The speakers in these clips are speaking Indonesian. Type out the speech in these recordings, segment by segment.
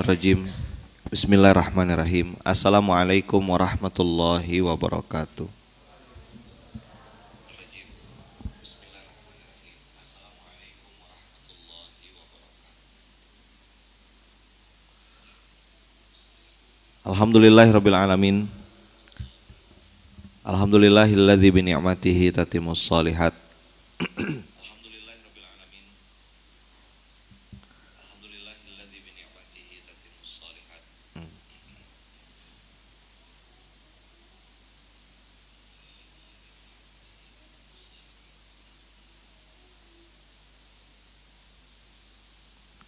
Rajim. Bismillahirrahmanirrahim. Assalamualaikum warahmatullahi wabarakatuh. Alhamdulillah Alhamdulillah Alhamdulillahilladzi bi ni'matihi tatimus salihat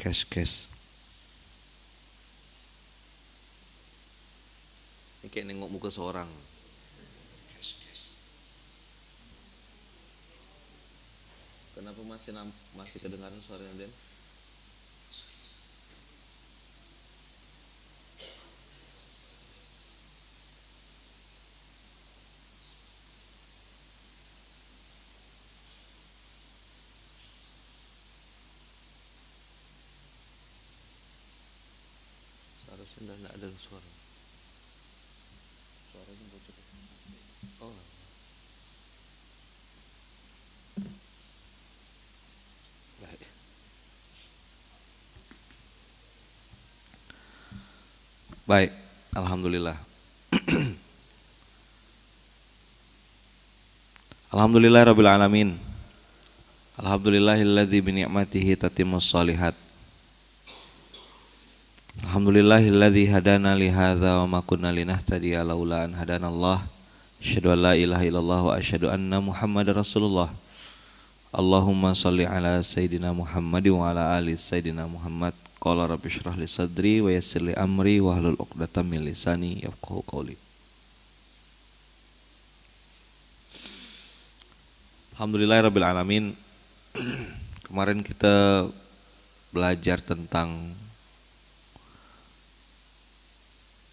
cash-cash. Ini kayak nengok muka seorang. Kenapa masih masih kedengaran suaranya Den? Baik, alhamdulillah. alhamdulillah rabbil alamin. Alhamdulillahilladzi bi ni'matihi tatimmus shalihat. Alhamdulillahilladzi hadana li hadza wa ma kunna linahtadiya laula an hadanallah. Asyhadu an la ilaha illallah wa asyhadu anna Muhammadar Rasulullah. Allahumma salli ala sayyidina Muhammad wa ala ali sayyidina Muhammad. Qala rabbi syrah li sadri wa yassir li amri wa hlul uqdatan min lisani yafqahu qawli. Alhamdulillah rabbil alamin. Kemarin kita belajar tentang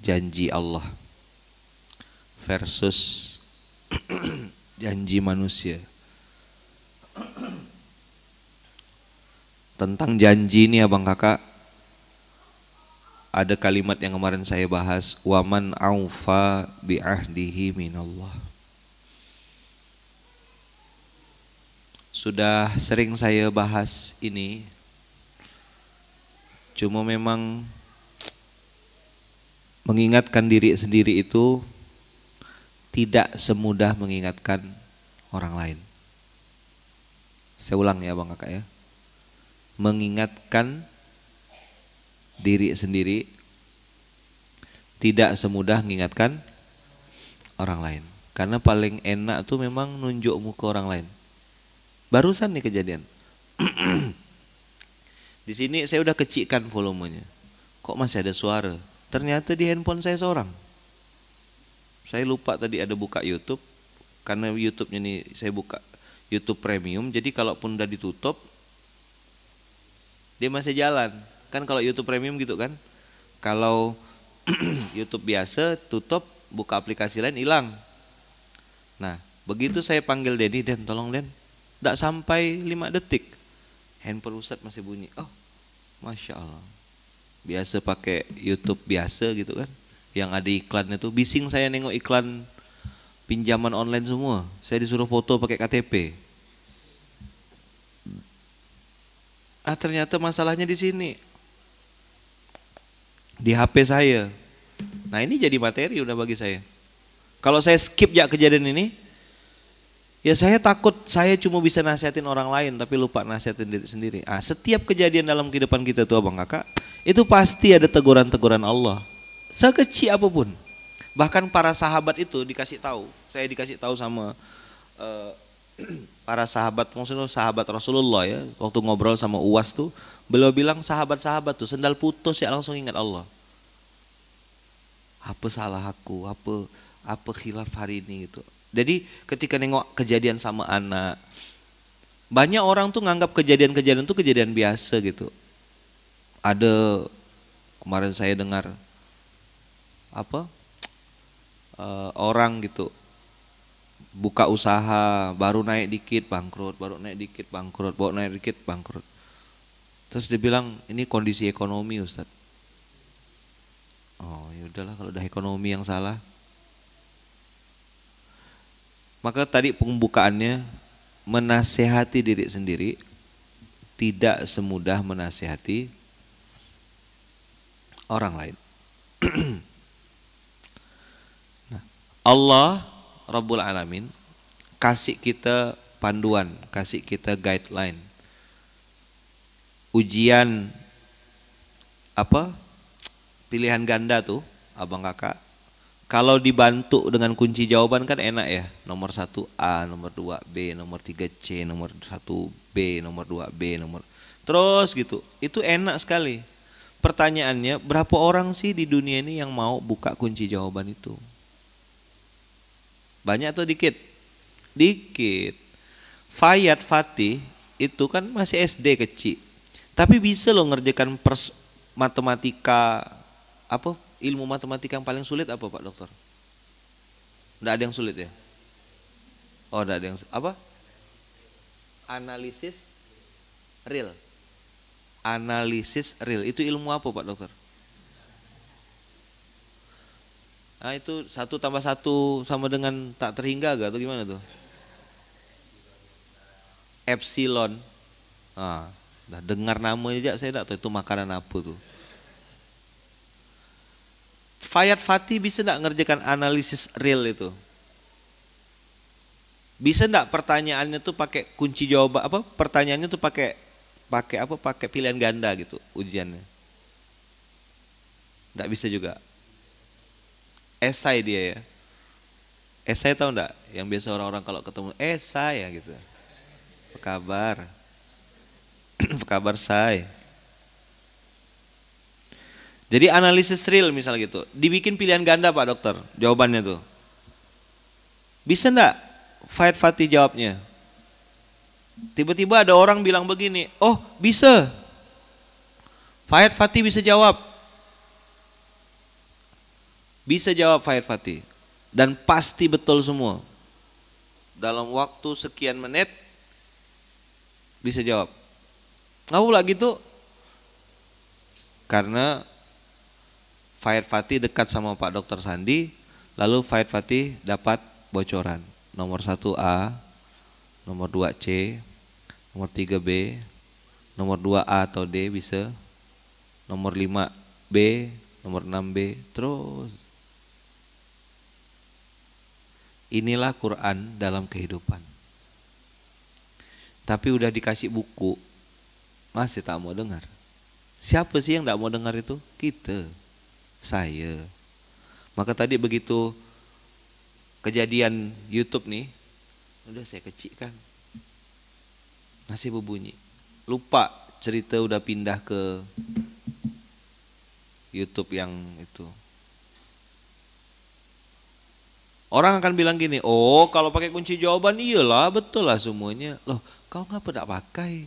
janji Allah versus janji manusia. Tentang janji ini abang kakak ada kalimat yang kemarin saya bahas waman aufa bi ahdihi minallah sudah sering saya bahas ini cuma memang mengingatkan diri sendiri itu tidak semudah mengingatkan orang lain saya ulang ya bang kakak ya mengingatkan diri sendiri tidak semudah mengingatkan orang lain. Karena paling enak tuh memang nunjuk muka orang lain. Barusan nih kejadian. di sini saya udah kecikkan volumenya. Kok masih ada suara? Ternyata di handphone saya seorang. Saya lupa tadi ada buka YouTube karena YouTube-nya nih saya buka YouTube Premium. Jadi kalaupun udah ditutup dia masih jalan kan kalau YouTube Premium gitu kan kalau YouTube biasa tutup buka aplikasi lain hilang nah begitu saya panggil Denny Den tolong Den tak sampai lima detik handphone Ustadz masih bunyi oh masya Allah biasa pakai YouTube biasa gitu kan yang ada iklannya tuh bising saya nengok iklan pinjaman online semua saya disuruh foto pakai KTP ah ternyata masalahnya di sini di HP saya. Nah ini jadi materi udah bagi saya. Kalau saya skip ya kejadian ini, ya saya takut saya cuma bisa nasihatin orang lain tapi lupa nasihatin diri sendiri. Ah, setiap kejadian dalam kehidupan kita tuh abang kakak, itu pasti ada teguran-teguran Allah. Sekecil apapun. Bahkan para sahabat itu dikasih tahu, saya dikasih tahu sama uh, para sahabat maksudnya sahabat Rasulullah ya waktu ngobrol sama Uwas tuh beliau bilang sahabat-sahabat tuh sendal putus ya langsung ingat Allah apa salah aku apa apa khilaf hari ini gitu jadi ketika nengok kejadian sama anak banyak orang tuh nganggap kejadian-kejadian tuh kejadian biasa gitu ada kemarin saya dengar apa uh, orang gitu buka usaha baru naik dikit bangkrut baru naik dikit bangkrut baru naik dikit bangkrut terus dia bilang ini kondisi ekonomi Ustadz oh ya udahlah kalau udah ekonomi yang salah maka tadi pembukaannya menasehati diri sendiri tidak semudah menasehati orang lain. Nah, Allah Rabbul Alamin kasih kita panduan, kasih kita guideline. Ujian apa? Pilihan ganda tuh, abang kakak. Kalau dibantu dengan kunci jawaban kan enak ya. Nomor 1 A, nomor 2 B, nomor 3 C, nomor 1 B, nomor 2 B, nomor terus gitu. Itu enak sekali. Pertanyaannya, berapa orang sih di dunia ini yang mau buka kunci jawaban itu? Banyak atau dikit? Dikit. Fayat Fatih itu kan masih SD kecil. Tapi bisa loh ngerjakan pers matematika apa ilmu matematika yang paling sulit apa Pak Dokter? Enggak ada yang sulit ya? Oh, enggak ada yang apa? Analisis real. Analisis real itu ilmu apa Pak Dokter? ah itu satu tambah satu sama dengan tak terhingga gak atau gimana tuh? Epsilon. Ah, dah dengar namanya aja saya tidak tahu itu makanan apa tuh. Fayat Fati bisa tidak ngerjakan analisis real itu? Bisa tidak pertanyaannya tuh pakai kunci jawab apa? Pertanyaannya tuh pakai pakai apa? Pakai pilihan ganda gitu ujiannya. Tidak bisa juga esai dia ya esai tau enggak yang biasa orang-orang kalau ketemu esai ya gitu apa kabar apa kabar saya jadi analisis real misal gitu dibikin pilihan ganda pak dokter jawabannya tuh bisa enggak Fahid Fatih jawabnya tiba-tiba ada orang bilang begini oh bisa Fahid Fatih bisa jawab bisa jawab Fahir Fatih. Dan pasti betul semua. Dalam waktu sekian menit bisa jawab. Nggak pula gitu. Karena Fahir Fatih dekat sama Pak Dokter Sandi, lalu Fahir Fatih dapat bocoran. Nomor 1A, nomor 2C, nomor 3B, nomor 2A atau D bisa, nomor 5B, nomor 6B, terus Inilah Quran dalam kehidupan. Tapi udah dikasih buku, masih tak mau dengar. Siapa sih yang tidak mau dengar itu? Kita, saya. Maka tadi begitu kejadian YouTube nih, udah saya kecil kan, masih berbunyi. Lupa cerita udah pindah ke YouTube yang itu. Orang akan bilang gini, oh kalau pakai kunci jawaban iyalah betul lah semuanya. Loh kau nggak pernah pakai?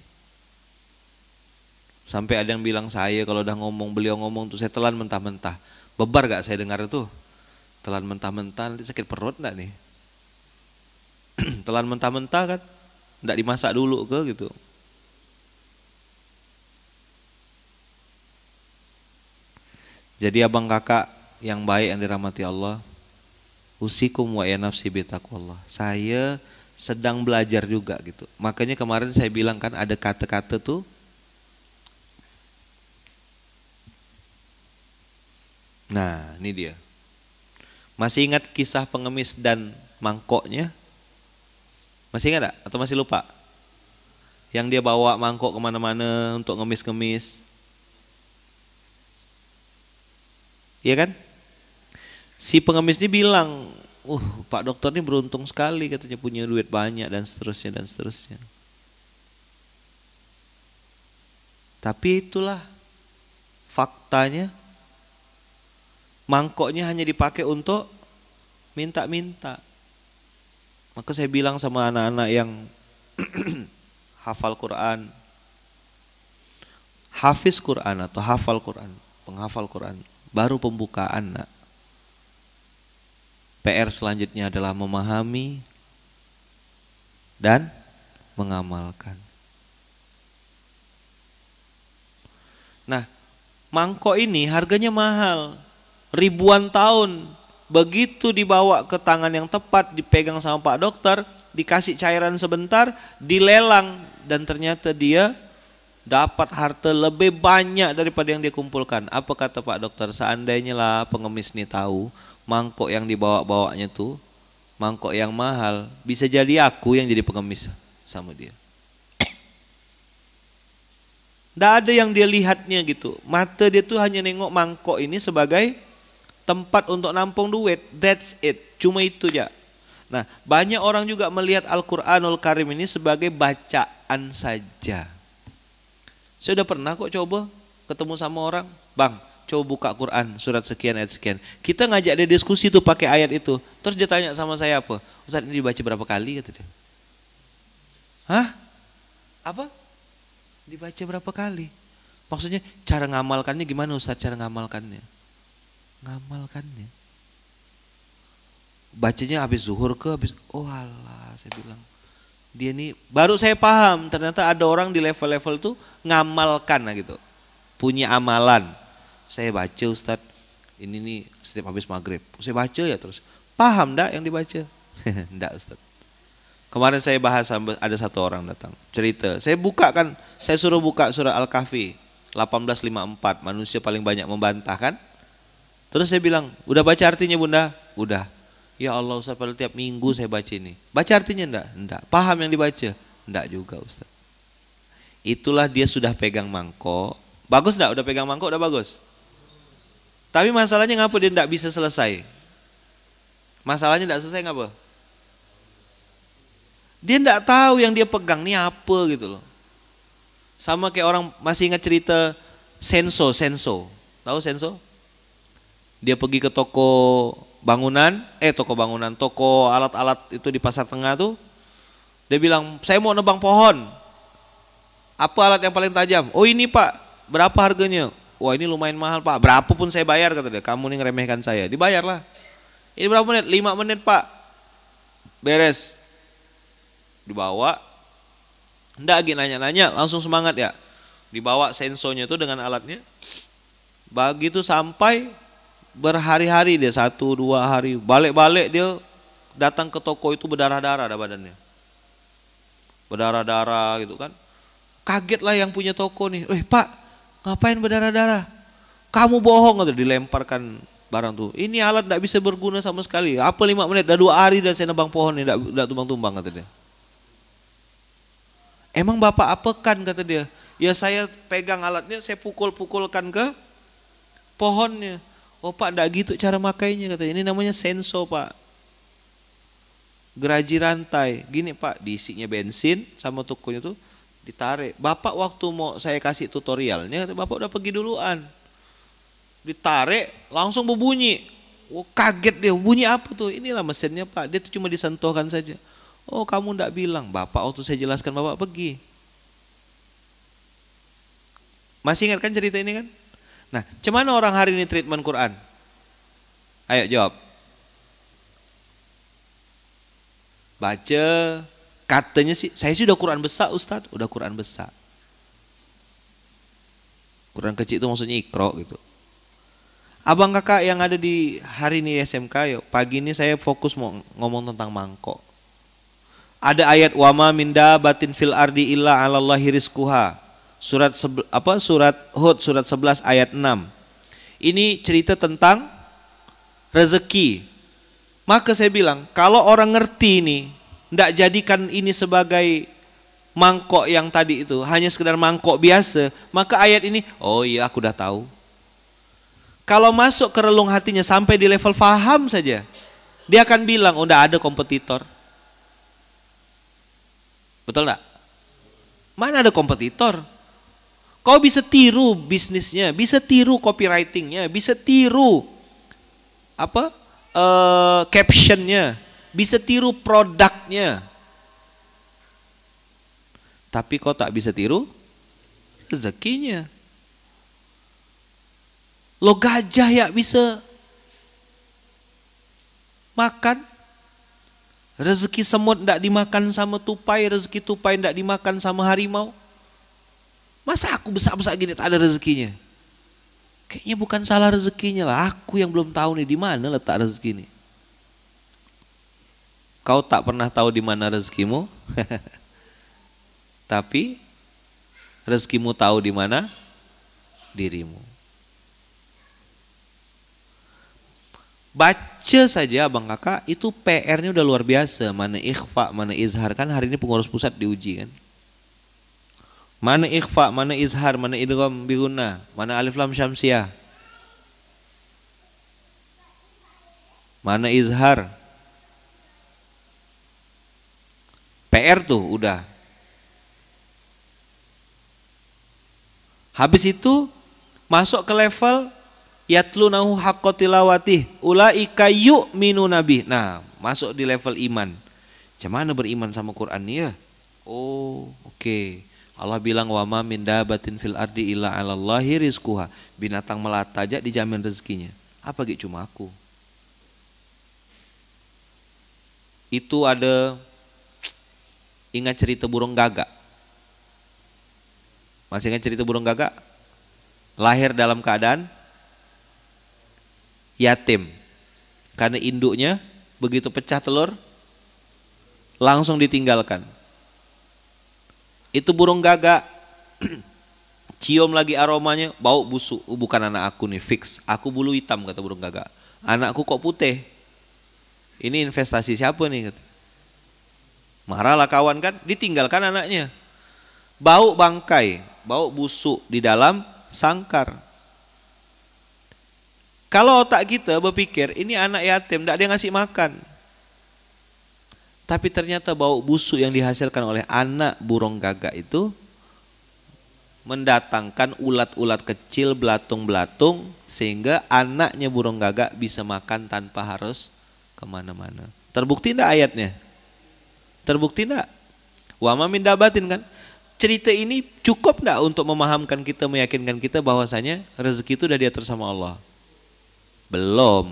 Sampai ada yang bilang saya kalau udah ngomong beliau ngomong tuh saya telan mentah-mentah. Bebar gak saya dengar itu? Telan mentah-mentah nanti sakit perut gak nih? telan mentah-mentah kan? Gak dimasak dulu ke gitu. Jadi abang kakak yang baik yang dirahmati Allah, usikum wa ya nafsi bitaqwallah. Saya sedang belajar juga gitu. Makanya kemarin saya bilang kan ada kata-kata tuh Nah, ini dia. Masih ingat kisah pengemis dan mangkoknya? Masih ingat gak? Atau masih lupa? Yang dia bawa mangkok kemana-mana untuk ngemis-ngemis. Iya kan? si pengemis ini bilang, uh Pak dokter ini beruntung sekali katanya punya duit banyak dan seterusnya dan seterusnya. Tapi itulah faktanya mangkoknya hanya dipakai untuk minta-minta. Maka saya bilang sama anak-anak yang hafal Quran, hafiz Quran atau hafal Quran, penghafal Quran, baru pembukaan nak. PR selanjutnya adalah memahami dan mengamalkan. Nah, mangkok ini harganya mahal. Ribuan tahun begitu dibawa ke tangan yang tepat, dipegang sama Pak Dokter, dikasih cairan sebentar, dilelang dan ternyata dia dapat harta lebih banyak daripada yang dikumpulkan. Apa kata Pak Dokter? Seandainya lah pengemis ini tahu mangkok yang dibawa-bawanya tuh mangkok yang mahal bisa jadi aku yang jadi pengemis sama dia tidak ada yang dia lihatnya gitu. Mata dia tuh hanya nengok mangkok ini sebagai tempat untuk nampung duit. That's it. Cuma itu ya. Nah, banyak orang juga melihat Al-Quranul Karim ini sebagai bacaan saja. Saya udah pernah kok coba ketemu sama orang. Bang, coba buka Quran surat sekian ayat sekian. Kita ngajak dia diskusi tuh pakai ayat itu. Terus dia tanya sama saya apa? Ustaz ini dibaca berapa kali kata dia. Hah? Apa? Dibaca berapa kali? Maksudnya cara ngamalkannya gimana Ustaz cara ngamalkannya? Ngamalkannya. Bacanya habis zuhur ke habis oh Allah saya bilang. Dia ini baru saya paham ternyata ada orang di level-level tuh ngamalkan nah gitu. Punya amalan saya baca Ustaz ini nih setiap habis maghrib. Saya baca ya terus. Paham ndak yang dibaca? ndak Ustaz Kemarin saya bahas ada satu orang datang cerita. Saya buka kan, saya suruh buka surah Al-Kahfi 1854. Manusia paling banyak membantah kan? Terus saya bilang, udah baca artinya bunda? Udah. Ya Allah Ustaz, pada tiap minggu saya baca ini. Baca artinya tidak? tidak. Paham yang dibaca? tidak juga Ustaz. Itulah dia sudah pegang mangkok. Bagus tidak? Udah pegang mangkok, udah bagus? Tapi masalahnya ngapa dia tidak bisa selesai? Masalahnya tidak selesai ngapa? Dia tidak tahu yang dia pegang ini apa gitu loh. Sama kayak orang masih ingat cerita Senso, Senso. Tahu Senso? Dia pergi ke toko bangunan, eh toko bangunan, toko alat-alat itu di pasar tengah tuh. Dia bilang, saya mau nebang pohon. Apa alat yang paling tajam? Oh ini pak, berapa harganya? wah ini lumayan mahal pak, berapa pun saya bayar kata dia, kamu nih ngeremehkan saya, dibayarlah. Ini berapa menit? 5 menit pak, beres. Dibawa, ndak lagi nanya-nanya, langsung semangat ya. Dibawa sensonya itu dengan alatnya, begitu sampai berhari-hari dia satu dua hari balik-balik dia datang ke toko itu berdarah-darah ada badannya berdarah-darah gitu kan kaget lah yang punya toko nih eh pak Ngapain berdarah-darah? Kamu bohong atau dilemparkan barang tuh. Ini alat tidak bisa berguna sama sekali. Apa lima menit, dah dua hari dan saya nebang pohon ini, tidak tumbang-tumbang kata dia. Emang bapak apakan kata dia? Ya saya pegang alatnya, saya pukul-pukulkan ke pohonnya. Oh pak, tidak gitu cara makainya kata Ini namanya senso pak. Geraji rantai. Gini pak, diisinya bensin sama tukunya tuh ditarik bapak waktu mau saya kasih tutorialnya bapak udah pergi duluan ditarik langsung berbunyi oh, kaget dia bunyi apa tuh inilah mesinnya pak dia tuh cuma disentuhkan saja oh kamu ndak bilang bapak waktu saya jelaskan bapak pergi masih ingat kan cerita ini kan nah cuman orang hari ini treatment Quran ayo jawab baca Katanya sih, saya sih udah Quran besar Ustadz, udah Quran besar. Quran kecil itu maksudnya ikro gitu. Abang kakak yang ada di hari ini SMK, yuk, pagi ini saya fokus mau ngomong tentang mangkok. Ada ayat wama minda batin fil ardi illa alallahi rizkuha. Surat apa surat Hud surat 11 ayat 6. Ini cerita tentang rezeki. Maka saya bilang, kalau orang ngerti ini, tidak jadikan ini sebagai mangkok yang tadi itu, hanya sekedar mangkok biasa, maka ayat ini, oh iya aku dah tahu. Kalau masuk ke relung hatinya sampai di level faham saja, dia akan bilang, udah oh, ada kompetitor. Betul tidak Mana ada kompetitor? Kau bisa tiru bisnisnya, bisa tiru copywritingnya, bisa tiru apa uh, captionnya, bisa tiru produknya. Tapi kau tak bisa tiru rezekinya. Lo gajah ya bisa makan. Rezeki semut tidak dimakan sama tupai, rezeki tupai tidak dimakan sama harimau. Masa aku besar-besar gini tak ada rezekinya? Kayaknya bukan salah rezekinya lah, aku yang belum tahu nih di mana letak rezeki ini. Kau tak pernah tahu di mana rezekimu, tapi rezekimu tahu di mana dirimu. Baca saja Bang Kakak, itu PR-nya udah luar biasa. Mana ikhfa, mana izhar kan hari ini pengurus pusat diuji kan. Mana ikhfa, mana izhar, mana idgham biguna, mana alif lam syamsiah. Mana izhar, PR tuh udah. Habis itu masuk ke level nahu yatlunahu haqqotilawati ulaika minu nabi. Nah, masuk di level iman. cemana beriman sama Quran ya? Oh, oke. Okay. Allah bilang wama min dabatin fil ardi illa 'alallahi rizkuha. Binatang melata aja dijamin rezekinya. Apa gitu cuma aku? Itu ada ingat cerita burung gagak? Masih ingat cerita burung gagak? Lahir dalam keadaan yatim. Karena induknya begitu pecah telur langsung ditinggalkan. Itu burung gagak cium lagi aromanya, bau busuk. Oh, bukan anak aku nih, fix. Aku bulu hitam kata burung gagak. Anakku kok putih? Ini investasi siapa nih kata Marahlah kawan kan, ditinggalkan anaknya. Bau bangkai, bau busuk di dalam sangkar. Kalau otak kita berpikir, ini anak yatim, tidak dia ngasih makan. Tapi ternyata bau busuk yang dihasilkan oleh anak burung gagak itu mendatangkan ulat-ulat kecil belatung-belatung sehingga anaknya burung gagak bisa makan tanpa harus kemana-mana. Terbukti tidak ayatnya? Terbukti enggak? Wama min dabatin kan? Cerita ini cukup enggak untuk memahamkan kita, meyakinkan kita bahwasanya rezeki itu sudah diatur sama Allah? Belum.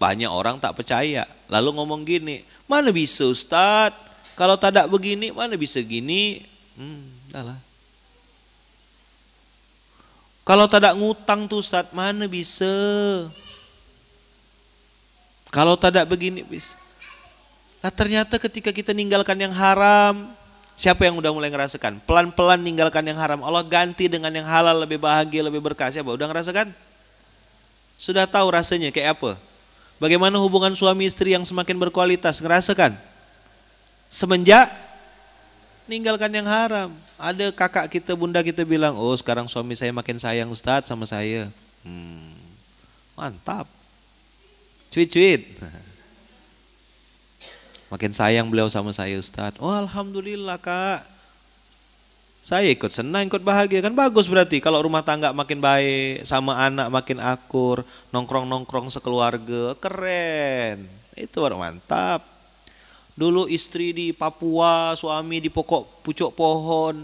Banyak orang tak percaya. Lalu ngomong gini, mana bisa Ustadz? Kalau tidak begini, mana bisa gini? Hmm, lah. Kalau tidak ngutang tuh Ustadz, mana bisa? Kalau tidak begini bisa. Nah ternyata ketika kita ninggalkan yang haram, siapa yang udah mulai ngerasakan? Pelan-pelan ninggalkan yang haram, Allah ganti dengan yang halal lebih bahagia, lebih berkah. Siapa udah ngerasakan? Sudah tahu rasanya kayak apa? Bagaimana hubungan suami istri yang semakin berkualitas? Ngerasakan? Semenjak ninggalkan yang haram. Ada kakak kita, bunda kita bilang, oh sekarang suami saya makin sayang Ustadz sama saya. Hmm, mantap. Cuit-cuit. Makin sayang beliau sama saya Ustadz. Oh Alhamdulillah kak. Saya ikut senang, ikut bahagia. Kan bagus berarti kalau rumah tangga makin baik, sama anak makin akur, nongkrong-nongkrong sekeluarga. Keren. Itu baru mantap. Dulu istri di Papua, suami di pokok pucuk pohon.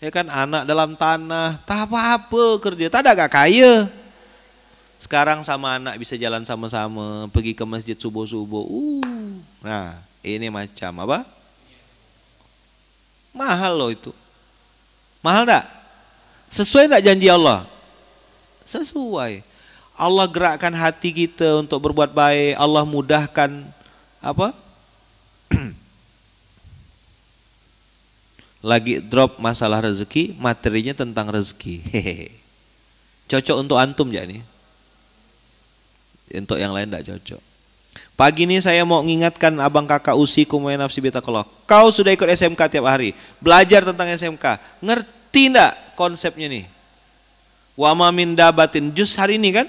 Ya kan anak dalam tanah, tak apa-apa kerja, tak ada gak kaya. Sekarang sama anak bisa jalan sama-sama, pergi ke masjid subuh-subuh. Uh. Nah, ini macam apa? Mahal loh itu. Mahal enggak? Sesuai enggak janji Allah? Sesuai. Allah gerakkan hati kita untuk berbuat baik, Allah mudahkan apa? Lagi drop masalah rezeki, materinya tentang rezeki. Hehehe. Cocok untuk antum ya nih untuk yang lain tidak cocok. Pagi ini saya mau mengingatkan abang kakak usi kumaya nafsi kalau Kau sudah ikut SMK tiap hari, belajar tentang SMK, ngerti tidak konsepnya nih? Wama min dabatin jus hari ini kan?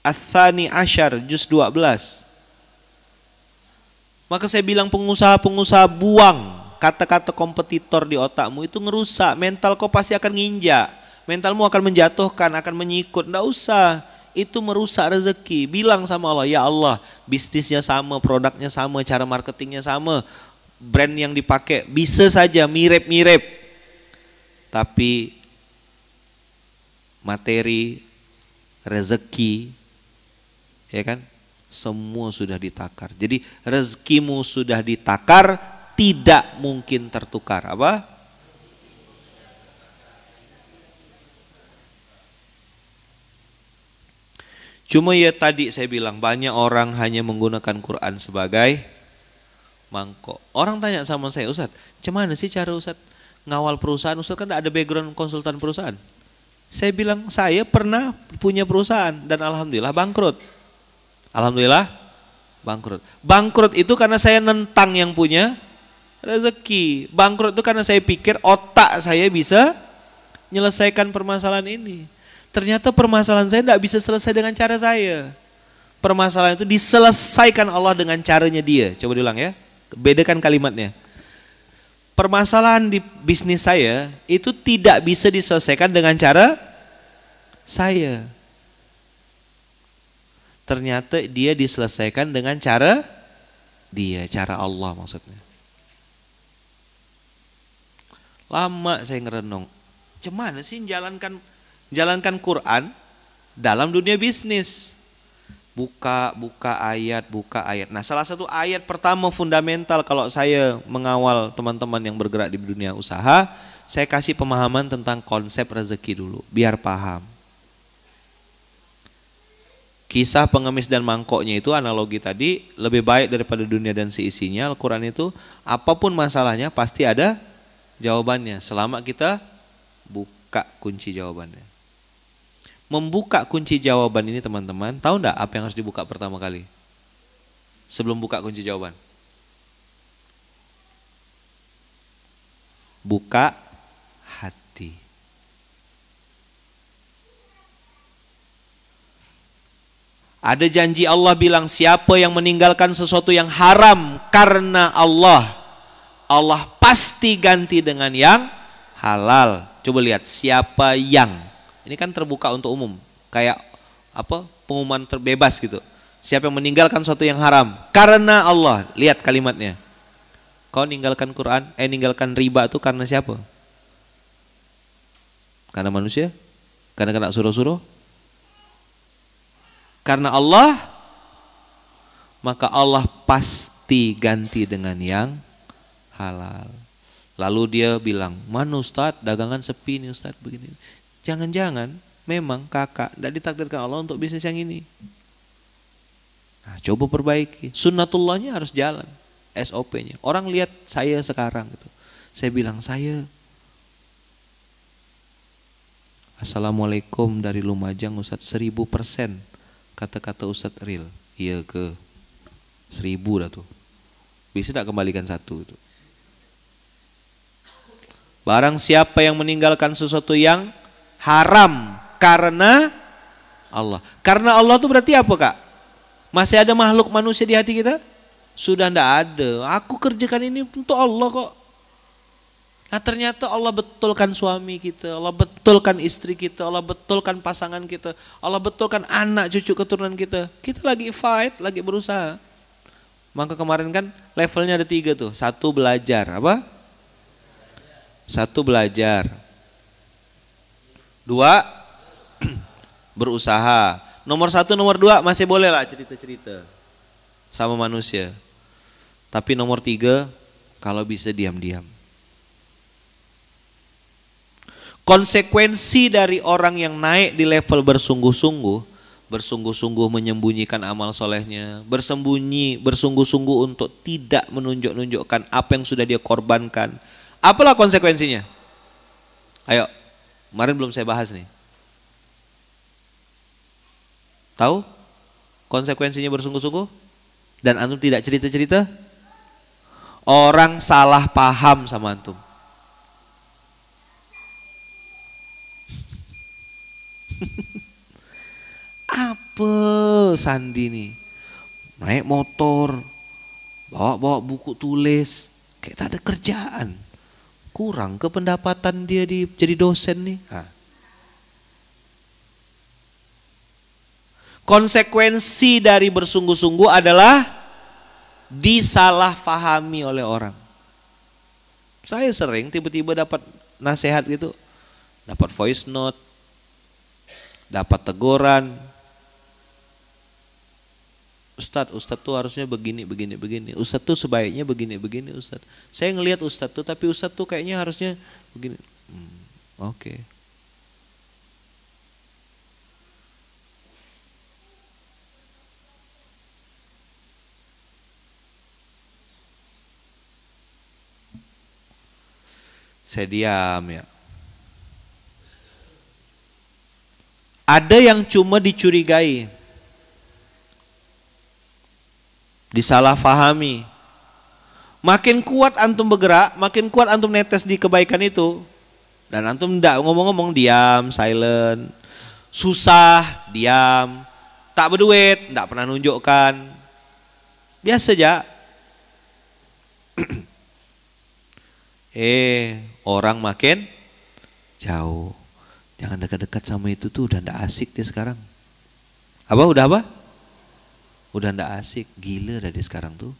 Athani Ashar juz 12. Maka saya bilang pengusaha-pengusaha buang kata-kata kompetitor di otakmu itu ngerusak mental kau pasti akan nginjak mentalmu akan menjatuhkan, akan menyikut. Tidak usah, itu merusak rezeki. Bilang sama Allah, ya Allah, bisnisnya sama, produknya sama, cara marketingnya sama, brand yang dipakai bisa saja mirip-mirip. Tapi materi, rezeki, ya kan? Semua sudah ditakar. Jadi rezekimu sudah ditakar, tidak mungkin tertukar. Apa? Cuma ya tadi saya bilang banyak orang hanya menggunakan Quran sebagai mangkok. Orang tanya sama saya, Ustaz, cemana sih cara Ustaz ngawal perusahaan? Ustaz kan ada background konsultan perusahaan. Saya bilang, saya pernah punya perusahaan dan Alhamdulillah bangkrut. Alhamdulillah bangkrut. Bangkrut itu karena saya nentang yang punya rezeki. Bangkrut itu karena saya pikir otak saya bisa menyelesaikan permasalahan ini ternyata permasalahan saya tidak bisa selesai dengan cara saya. Permasalahan itu diselesaikan Allah dengan caranya dia. Coba diulang ya. Bedakan kalimatnya. Permasalahan di bisnis saya itu tidak bisa diselesaikan dengan cara saya. Ternyata dia diselesaikan dengan cara dia, cara Allah maksudnya. Lama saya ngerenung. cuman sih jalankan? jalankan Quran dalam dunia bisnis. Buka, buka ayat, buka ayat. Nah, salah satu ayat pertama fundamental kalau saya mengawal teman-teman yang bergerak di dunia usaha, saya kasih pemahaman tentang konsep rezeki dulu, biar paham. Kisah pengemis dan mangkoknya itu analogi tadi lebih baik daripada dunia dan seisinya. Al-Quran itu apapun masalahnya pasti ada jawabannya selama kita buka kunci jawabannya membuka kunci jawaban ini teman-teman, tahu enggak apa yang harus dibuka pertama kali? Sebelum buka kunci jawaban. Buka hati. Ada janji Allah bilang siapa yang meninggalkan sesuatu yang haram karena Allah, Allah pasti ganti dengan yang halal. Coba lihat siapa yang ini kan terbuka untuk umum kayak apa pengumuman terbebas gitu siapa yang meninggalkan suatu yang haram karena Allah lihat kalimatnya kau ninggalkan Quran eh ninggalkan riba itu karena siapa karena manusia karena kena suruh-suruh karena Allah maka Allah pasti ganti dengan yang halal lalu dia bilang mana dagangan sepi nih Ustadz begini Jangan-jangan memang kakak tidak ditakdirkan Allah untuk bisnis yang ini. Nah, coba perbaiki. Sunnatullahnya harus jalan. SOP-nya. Orang lihat saya sekarang gitu. Saya bilang saya Assalamualaikum dari Lumajang Ustadz seribu persen kata-kata Ustadz real. Iya ke seribu dah tuh. Bisa tak kembalikan satu itu. Barang siapa yang meninggalkan sesuatu yang haram karena Allah. Karena Allah itu berarti apa kak? Masih ada makhluk manusia di hati kita? Sudah ndak ada. Aku kerjakan ini untuk Allah kok. Nah ternyata Allah betulkan suami kita, Allah betulkan istri kita, Allah betulkan pasangan kita, Allah betulkan anak cucu keturunan kita. Kita lagi fight, lagi berusaha. Maka kemarin kan levelnya ada tiga tuh. Satu belajar, apa? Satu belajar dua berusaha. Nomor satu, nomor dua masih boleh lah cerita-cerita sama manusia. Tapi nomor tiga, kalau bisa diam-diam. Konsekuensi dari orang yang naik di level bersungguh-sungguh, bersungguh-sungguh menyembunyikan amal solehnya, bersembunyi, bersungguh-sungguh untuk tidak menunjuk-nunjukkan apa yang sudah dia korbankan. Apalah konsekuensinya? Ayo, Kemarin belum saya bahas nih. Tahu konsekuensinya bersungguh-sungguh? Dan antum tidak cerita-cerita? Orang salah paham sama antum. Apa Sandi nih? Naik motor, bawa-bawa buku tulis, kayak tak ada kerjaan kurang ke pendapatan dia di, jadi dosen nih. Ha. Konsekuensi dari bersungguh-sungguh adalah disalahfahami oleh orang. Saya sering tiba-tiba dapat nasihat gitu, dapat voice note, dapat teguran, Ustad, ustad tuh harusnya begini, begini, begini. Ustad tuh sebaiknya begini, begini Ustad, Saya ngelihat ustad tuh tapi ustad tuh kayaknya harusnya begini. Hmm, Oke. Okay. Saya diam ya. Ada yang cuma dicurigai. disalahfahami. Makin kuat antum bergerak, makin kuat antum netes di kebaikan itu. Dan antum tidak ngomong-ngomong diam, silent. Susah, diam. Tak berduit, tidak pernah nunjukkan. Biasa aja. eh, orang makin jauh. Jangan dekat-dekat sama itu tuh udah tidak asik dia sekarang. Apa udah apa? udah ndak asik gila dari sekarang tuh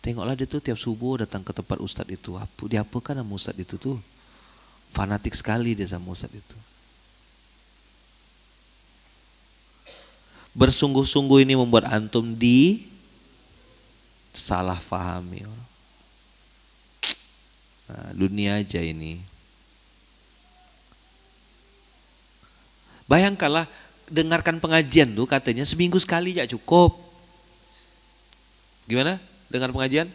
tengoklah dia tuh tiap subuh datang ke tempat ustadz itu apa dia apa kan sama ustadz itu tuh fanatik sekali dia sama ustadz itu bersungguh-sungguh ini membuat antum di salah fahami ya nah, dunia aja ini bayangkanlah dengarkan pengajian tuh katanya seminggu sekali ya cukup. Gimana? Dengar pengajian?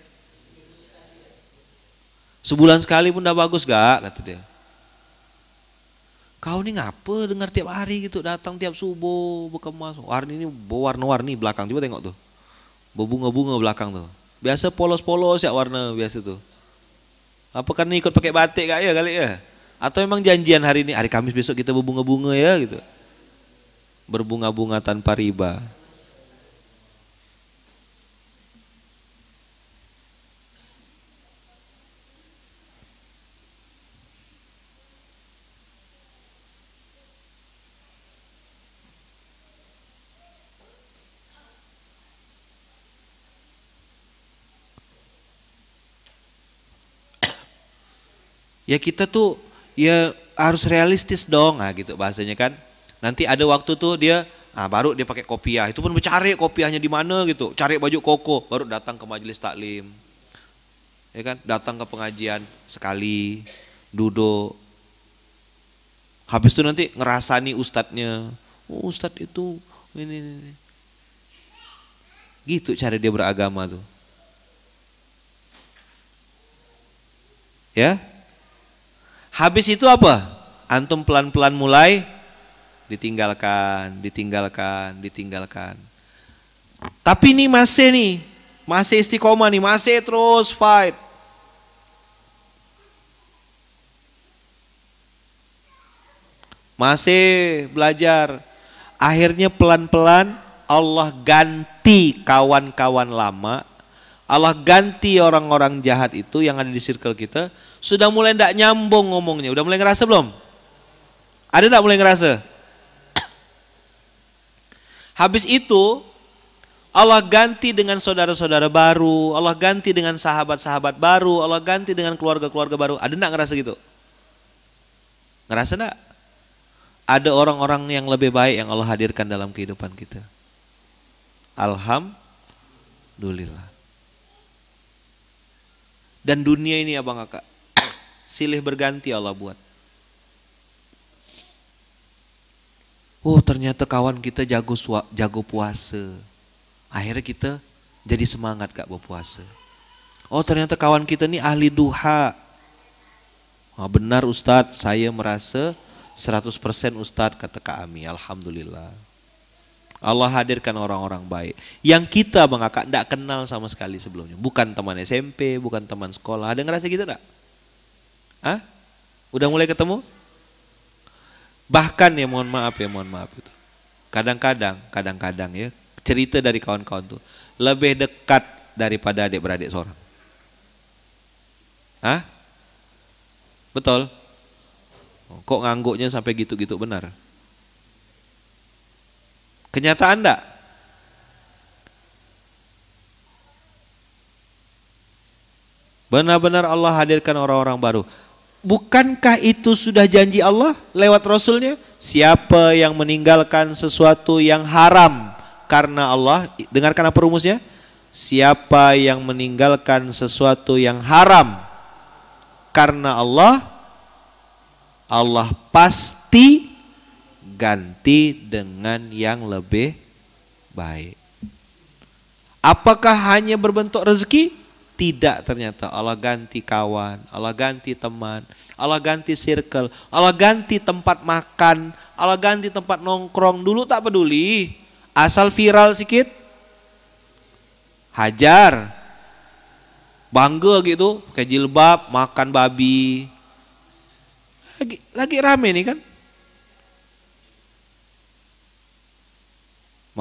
Sebulan sekali pun udah bagus gak? Kata dia. Kau ini ngapa dengar tiap hari gitu datang tiap subuh berkemas. Warni ini warna-warni belakang coba tengok tuh. Berbunga-bunga belakang tuh. Biasa polos-polos ya warna biasa tuh. Apa karena ikut pakai batik kak ya kali ya? Atau emang janjian hari ini hari Kamis besok kita berbunga-bunga ya gitu berbunga-bunga tanpa riba. Ya kita tuh ya harus realistis dong, nah gitu bahasanya kan. Nanti ada waktu tuh dia Nah, baru dia pakai kopiah. Itu pun mencari kopiahnya di mana gitu. Cari baju koko, baru datang ke majelis taklim. Ya kan? Datang ke pengajian sekali, duduk. Habis itu nanti ngerasani ustadznya. Oh, ustadz itu ini, ini, ini. Gitu cara dia beragama tuh. Ya? Habis itu apa? Antum pelan-pelan mulai ditinggalkan, ditinggalkan, ditinggalkan. Tapi ini masih nih, masih istiqomah nih, masih terus fight. Masih belajar. Akhirnya pelan-pelan Allah ganti kawan-kawan lama. Allah ganti orang-orang jahat itu yang ada di circle kita. Sudah mulai tidak nyambung ngomongnya. sudah mulai ngerasa belum? Ada tidak mulai ngerasa? Habis itu Allah ganti dengan saudara-saudara baru, Allah ganti dengan sahabat-sahabat baru, Allah ganti dengan keluarga-keluarga baru. Ada enggak ngerasa gitu? Ngerasa enggak? Ada orang-orang yang lebih baik yang Allah hadirkan dalam kehidupan kita. Alhamdulillah. Dan dunia ini abang kakak, silih berganti Allah buat. Oh ternyata kawan kita jago jago puasa. Akhirnya kita jadi semangat gak berpuasa. Oh ternyata kawan kita nih ahli duha. Oh, benar Ustadz, saya merasa 100% Ustadz kata Kak Ami. Alhamdulillah. Allah hadirkan orang-orang baik yang kita bang Akak tidak kenal sama sekali sebelumnya. Bukan teman SMP, bukan teman sekolah. Ada ngerasa gitu enggak? Hah? Udah mulai ketemu? Bahkan ya mohon maaf ya mohon maaf itu. Kadang-kadang, kadang-kadang ya cerita dari kawan-kawan tuh lebih dekat daripada adik-beradik seorang. Hah? Betul? Oh, kok ngangguknya sampai gitu-gitu benar? Kenyataan enggak? Benar-benar Allah hadirkan orang-orang baru. Bukankah itu sudah janji Allah lewat Rasulnya? Siapa yang meninggalkan sesuatu yang haram karena Allah, dengarkan apa rumusnya? Siapa yang meninggalkan sesuatu yang haram karena Allah, Allah pasti ganti dengan yang lebih baik. Apakah hanya berbentuk rezeki? Tidak ternyata Allah ganti kawan, Allah ganti teman, Allah ganti circle, Allah ganti tempat makan, Allah ganti tempat nongkrong. Dulu tak peduli, asal viral sedikit, hajar, bangga gitu, pakai jilbab, makan babi. Lagi, lagi rame nih kan,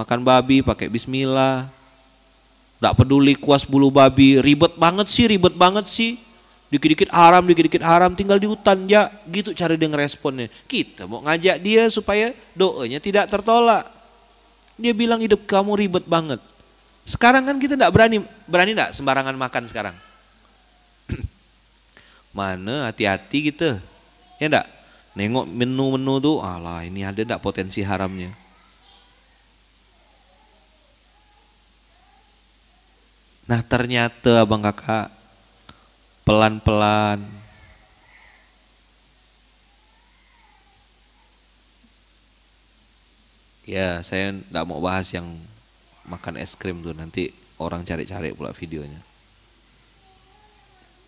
makan babi pakai bismillah tidak peduli kuas bulu babi, ribet banget sih, ribet banget sih. Dikit-dikit haram, dikit-dikit haram, tinggal di hutan ya. Gitu cara dia ngeresponnya. Kita mau ngajak dia supaya doanya tidak tertolak. Dia bilang hidup kamu ribet banget. Sekarang kan kita tidak berani, berani tidak sembarangan makan sekarang. Mana hati-hati gitu. ya enggak? Nengok menu-menu tuh, alah ini ada enggak potensi haramnya. Nah ternyata abang kakak pelan-pelan Ya saya tidak mau bahas yang makan es krim tuh nanti orang cari-cari pula videonya.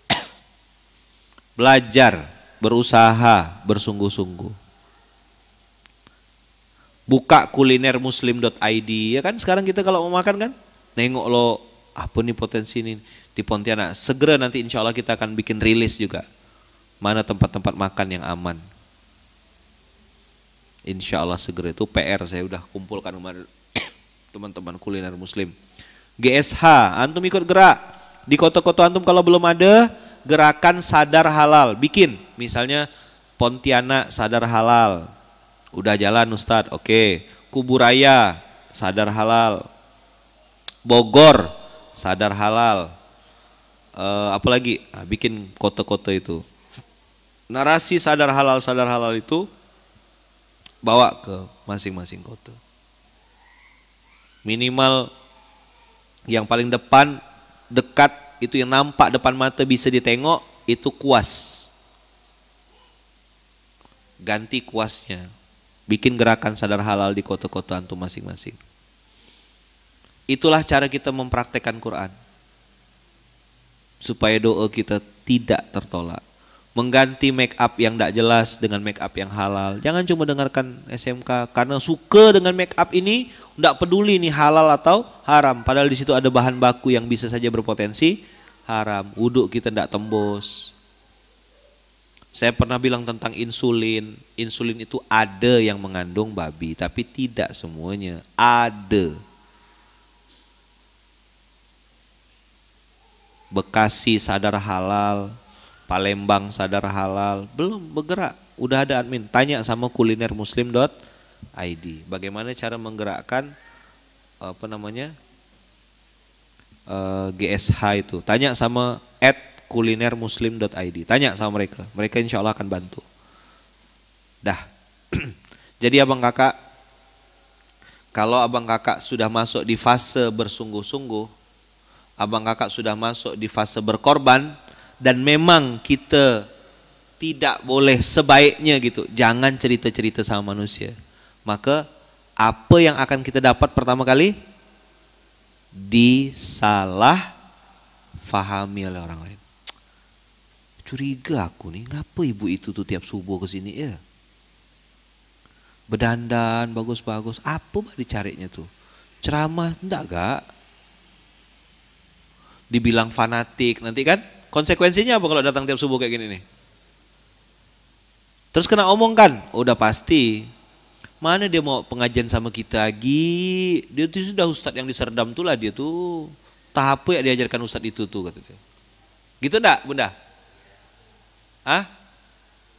Belajar, berusaha, bersungguh-sungguh buka kuliner muslim.id ya kan sekarang kita kalau mau makan kan nengok lo apa nih potensi ini di Pontianak. Segera nanti insya Allah kita akan bikin rilis juga. Mana tempat-tempat makan yang aman. Insya Allah segera itu PR saya udah kumpulkan teman-teman kuliner muslim. GSH, antum ikut gerak. Di kota-kota antum kalau belum ada, gerakan sadar halal. Bikin, misalnya Pontianak sadar halal. Udah jalan Ustadz, oke. Kuburaya sadar halal. Bogor sadar halal, uh, apalagi nah, bikin kota-kota itu. Narasi sadar halal sadar halal itu bawa ke masing-masing kota. Minimal yang paling depan dekat itu yang nampak depan mata bisa ditengok itu kuas. Ganti kuasnya. Bikin gerakan sadar halal di kota-kota antum masing-masing. Itulah cara kita mempraktekkan Quran. Supaya doa kita tidak tertolak. Mengganti make up yang tidak jelas dengan make up yang halal. Jangan cuma dengarkan SMK karena suka dengan make up ini, tidak peduli ini halal atau haram. Padahal di situ ada bahan baku yang bisa saja berpotensi haram. wuduk kita tidak tembus. Saya pernah bilang tentang insulin. Insulin itu ada yang mengandung babi, tapi tidak semuanya. Ada. Bekasi sadar halal, Palembang sadar halal, belum bergerak. Udah ada admin, tanya sama kulinermuslim.id. Bagaimana cara menggerakkan apa namanya? GSH eh, itu. Tanya sama at kulinermuslim.id. Tanya sama mereka. Mereka insya Allah akan bantu. Dah. Jadi abang kakak, kalau abang kakak sudah masuk di fase bersungguh-sungguh, abang kakak sudah masuk di fase berkorban dan memang kita tidak boleh sebaiknya gitu jangan cerita-cerita sama manusia maka apa yang akan kita dapat pertama kali disalah fahami oleh orang lain curiga aku nih ngapa ibu itu tuh tiap subuh ke sini ya berdandan bagus-bagus apa bah dicarinya tuh ceramah enggak gak dibilang fanatik nanti kan konsekuensinya apa kalau datang tiap subuh kayak gini nih terus kena omong kan udah pasti mana dia mau pengajian sama kita lagi dia tuh sudah ustadz yang diserdam tuh lah dia tuh tahap ya diajarkan ustadz itu tuh kata dia gitu enggak bunda ah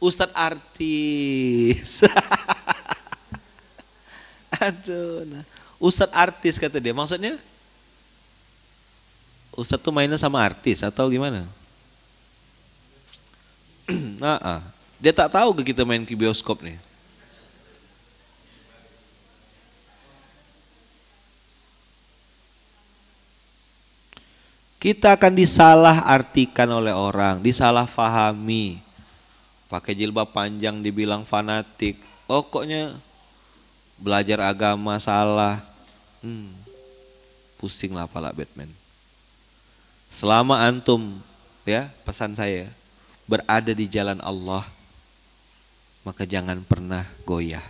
ustadz artis aduh nah ustadz artis kata dia maksudnya Ustadz tuh mainnya sama artis atau gimana? nah, ah. dia tak tahu ke kita main ke bioskop nih. Kita akan disalah artikan oleh orang, disalah fahami. Pakai jilbab panjang dibilang fanatik. Pokoknya belajar agama salah. Hmm. Pusing lah pala Batman. Selama antum ya, pesan saya berada di jalan Allah maka jangan pernah goyah.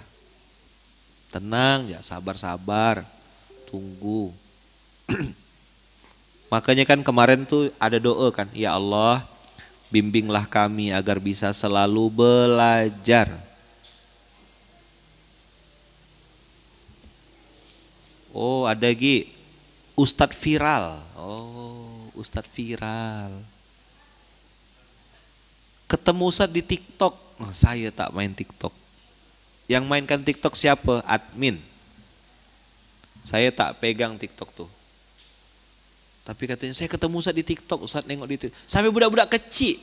Tenang ya, sabar-sabar, tunggu. Makanya kan kemarin tuh ada doa kan, ya Allah, bimbinglah kami agar bisa selalu belajar. Oh, ada lagi Ustadz viral. Oh, Ustadz viral. Ketemu Ustadz di TikTok, oh, saya tak main TikTok. Yang mainkan TikTok siapa? Admin. Saya tak pegang TikTok tuh. Tapi katanya saya ketemu Ustadz di TikTok, Ustadz nengok di TikTok. Sampai budak-budak kecil.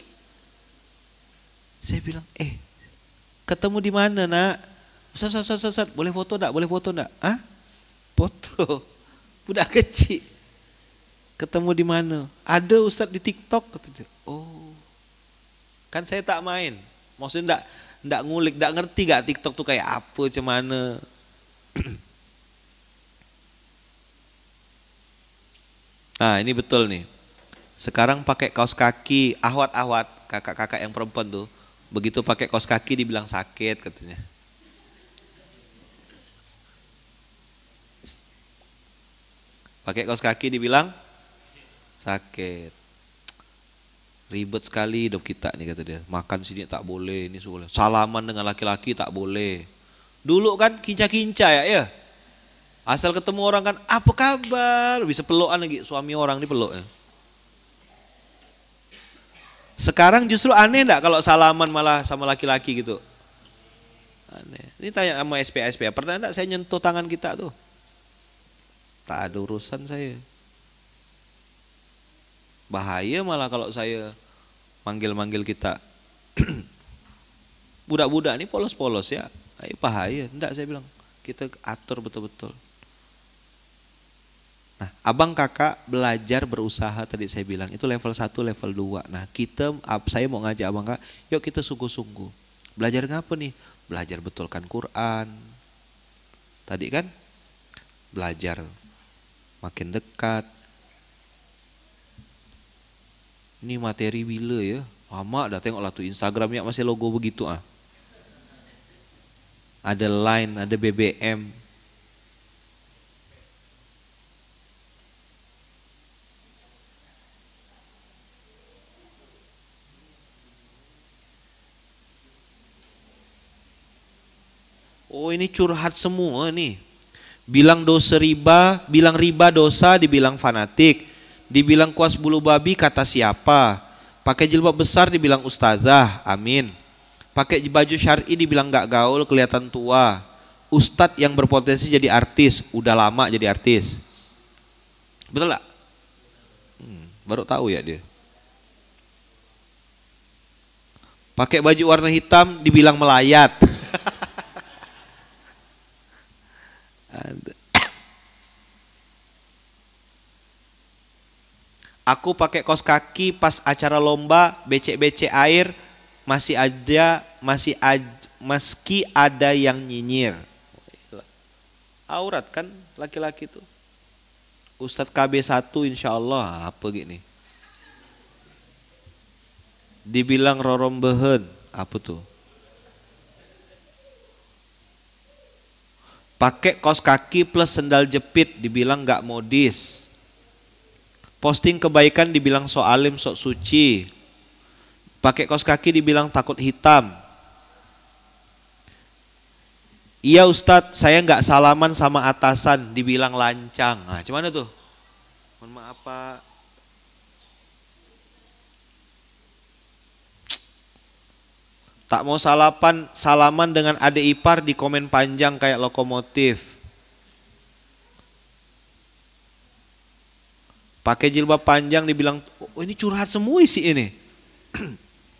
Saya bilang, eh ketemu di mana nak? Ustadz, Ustadz, Ustadz, boleh foto tak? Boleh foto tak? Ah, Foto. Budak kecil. Ketemu di mana? Ada Ustaz di TikTok kata dia. Oh. Kan saya tak main. Maksudnya ndak ndak ngulik, ndak ngerti gak TikTok tuh kayak apa, cemana. nah, ini betul nih. Sekarang pakai kaos kaki, ahwat-ahwat, kakak-kakak yang perempuan tuh. Begitu pakai kaos kaki dibilang sakit katanya. Pakai kaos kaki dibilang sakit ribet sekali dok kita nih kata dia makan sini tak boleh ini boleh salaman dengan laki-laki tak boleh dulu kan kinca-kinca ya ya asal ketemu orang kan apa kabar bisa pelukan lagi suami orang ini peluk ya. sekarang justru aneh enggak kalau salaman malah sama laki-laki gitu aneh ini tanya sama SPSP SP, pernah enggak saya nyentuh tangan kita tuh tak ada urusan saya bahaya malah kalau saya manggil-manggil kita budak-budak ini polos-polos ya ini bahaya enggak saya bilang kita atur betul-betul nah abang kakak belajar berusaha tadi saya bilang itu level 1 level 2 nah kita saya mau ngajak abang kak yuk kita sungguh-sungguh belajar ngapa nih belajar betulkan Quran tadi kan belajar makin dekat ini materi bila ya lama dah tengoklah tu Instagramnya masih logo begitu ah ada line ada BBM Oh ini curhat semua nih. Bilang dosa riba, bilang riba dosa, dibilang fanatik Dibilang kuas bulu babi kata siapa? Pakai jilbab besar dibilang ustazah, amin. Pakai baju syari dibilang gak gaul, kelihatan tua. Ustadz yang berpotensi jadi artis, udah lama jadi artis. Betul gak? Hmm, baru tahu ya dia. Pakai baju warna hitam dibilang melayat. Ada. Aku pakai kos kaki pas acara lomba becek-becek air masih ada masih aj, meski ada yang nyinyir. Aurat kan laki-laki tuh. Ustadz KB1 insya Allah apa gini. Dibilang rorom behen apa tuh. Pakai kos kaki plus sendal jepit dibilang nggak modis Posting kebaikan dibilang sok alim, sok suci. Pakai kaos kaki dibilang takut hitam. Iya Ustadz, saya nggak salaman sama atasan, dibilang lancang. Nah, cuman tuh? Mohon maaf Pak. Tak mau salapan, salaman dengan adik ipar di komen panjang kayak lokomotif. Pakai jilbab panjang dibilang, oh, ini curhat semua isi ini.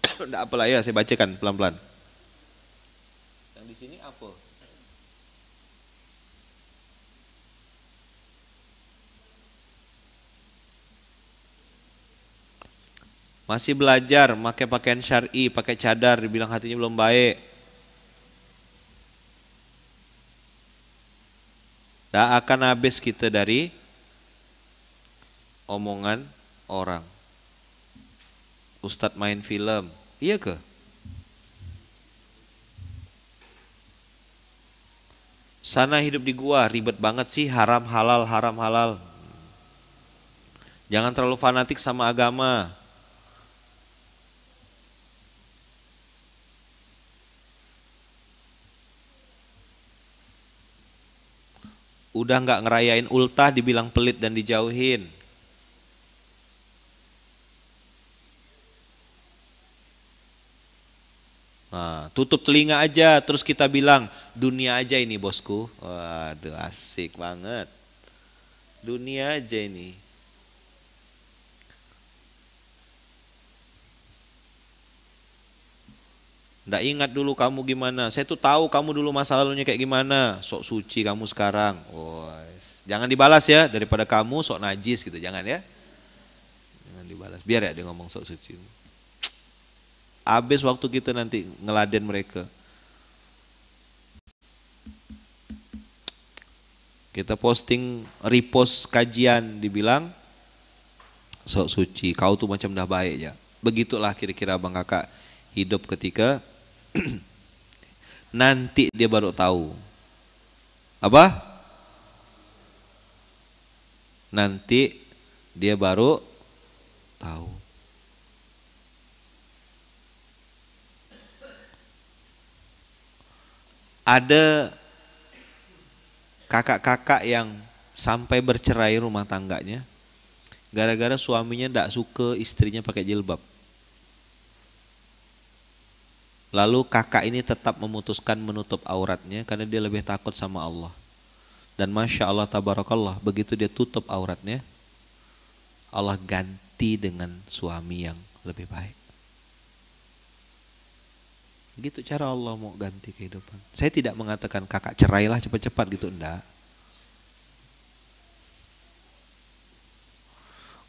Tidak apalah ya, saya bacakan pelan-pelan. Yang di sini apa? Masih belajar, pakai pakaian syari, pakai cadar, dibilang hatinya belum baik. Tak akan habis kita dari omongan orang. Ustadz main film, iya ke? Sana hidup di gua ribet banget sih haram halal haram halal. Jangan terlalu fanatik sama agama. Udah nggak ngerayain ultah dibilang pelit dan dijauhin. Ah, tutup telinga aja, terus kita bilang dunia aja ini bosku. Waduh, asik banget. Dunia aja ini. Nggak ingat dulu kamu gimana. Saya tuh tahu kamu dulu masa lalunya kayak gimana. Sok suci kamu sekarang. Oh, jangan dibalas ya daripada kamu sok najis gitu. Jangan ya. Jangan dibalas. Biar ya dia ngomong sok suci. Habis waktu kita nanti ngeladen mereka. Kita posting repost kajian dibilang sok suci, kau tuh macam dah baik ya. Begitulah kira-kira Bang Kakak hidup ketika nanti dia baru tahu. Apa? Nanti dia baru tahu. ada kakak-kakak yang sampai bercerai rumah tangganya gara-gara suaminya tidak suka istrinya pakai jilbab. Lalu kakak ini tetap memutuskan menutup auratnya karena dia lebih takut sama Allah. Dan Masya Allah tabarakallah begitu dia tutup auratnya Allah ganti dengan suami yang lebih baik. Gitu cara Allah mau ganti kehidupan. Saya tidak mengatakan kakak cerailah cepat-cepat gitu, enggak.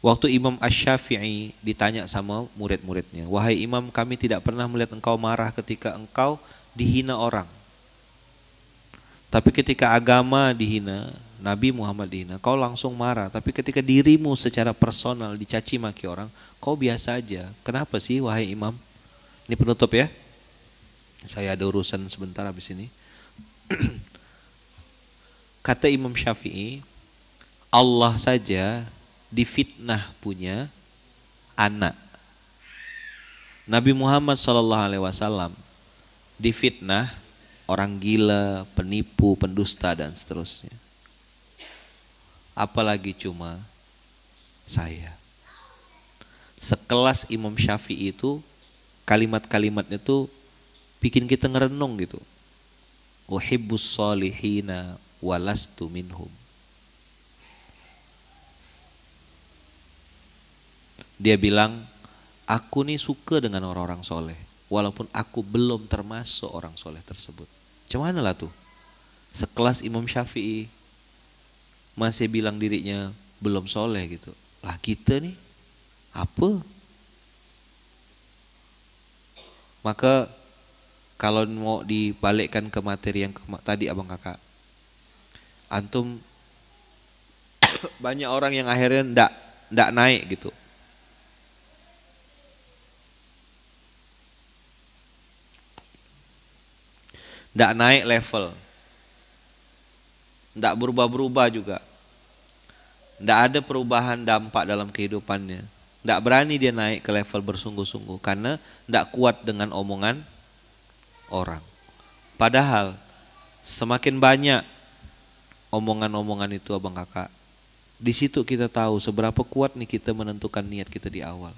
Waktu Imam Ash-Syafi'i ditanya sama murid-muridnya, wahai Imam kami tidak pernah melihat engkau marah ketika engkau dihina orang. Tapi ketika agama dihina, Nabi Muhammad dihina, kau langsung marah. Tapi ketika dirimu secara personal dicaci maki orang, kau biasa aja. Kenapa sih wahai Imam? Ini penutup ya. Saya ada urusan sebentar habis ini. Kata Imam Syafi'i, Allah saja difitnah punya anak. Nabi Muhammad Shallallahu Alaihi Wasallam difitnah orang gila, penipu, pendusta dan seterusnya. Apalagi cuma saya. Sekelas Imam Syafi'i itu kalimat-kalimatnya itu bikin kita ngerenung gitu. Uhibbus salihina walastu minhum. Dia bilang, aku nih suka dengan orang-orang soleh. Walaupun aku belum termasuk orang soleh tersebut. Cuman lah tuh? Sekelas Imam Syafi'i masih bilang dirinya belum soleh gitu. Lah kita nih apa? Maka kalau mau dibalikkan ke materi yang tadi abang kakak antum banyak orang yang akhirnya ndak ndak naik gitu ndak naik level ndak berubah-berubah juga ndak ada perubahan dampak dalam kehidupannya ndak berani dia naik ke level bersungguh-sungguh karena ndak kuat dengan omongan orang. Padahal semakin banyak omongan-omongan itu abang kakak, di situ kita tahu seberapa kuat nih kita menentukan niat kita di awal.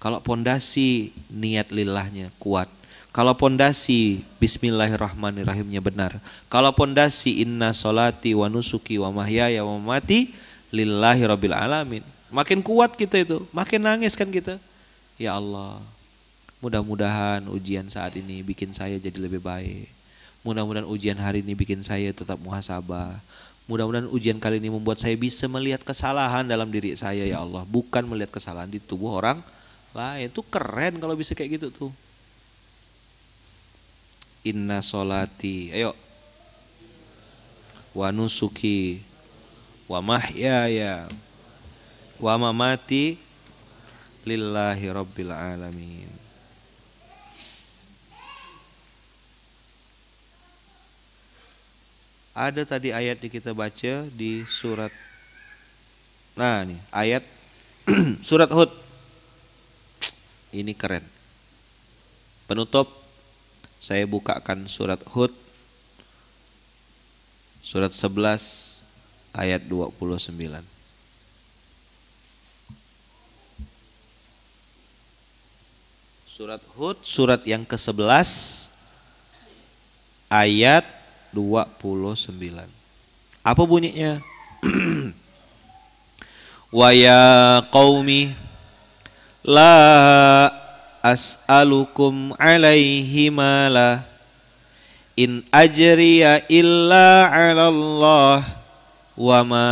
Kalau pondasi niat lillahnya kuat, kalau pondasi bismillahirrahmanirrahimnya benar. Kalau pondasi inna solati wa nusuki wa mahyaya wa mati lillahi rabbil alamin. Makin kuat kita itu, makin nangis kan kita. Ya Allah, Mudah-mudahan ujian saat ini bikin saya jadi lebih baik. Mudah-mudahan ujian hari ini bikin saya tetap muhasabah. Mudah-mudahan ujian kali ini membuat saya bisa melihat kesalahan dalam diri saya ya Allah, bukan melihat kesalahan di tubuh orang lain. Itu keren kalau bisa kayak gitu tuh. Inna solati, ayo. Wa nusuki wa mahyaya wa mamati lillahi rabbil alamin. Ada tadi ayat yang kita baca di surat Nah, ini ayat surat Hud. Ini keren. Penutup saya bukakan surat Hud surat 11 ayat 29. Surat Hud surat yang ke-11 ayat 29. Apa bunyinya? Wa ya qaumi la as'alukum alaihi mala in ajriya illa 'ala Allah wa ma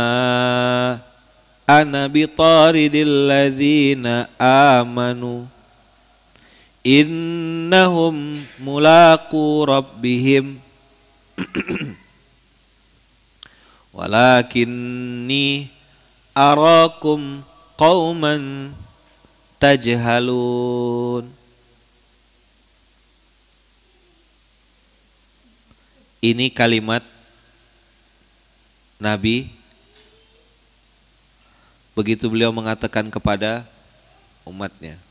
ana bitaridil ladzina amanu innahum mulaqu rabbihim Walakinni arakum qauman tajhalun Ini kalimat Nabi begitu beliau mengatakan kepada umatnya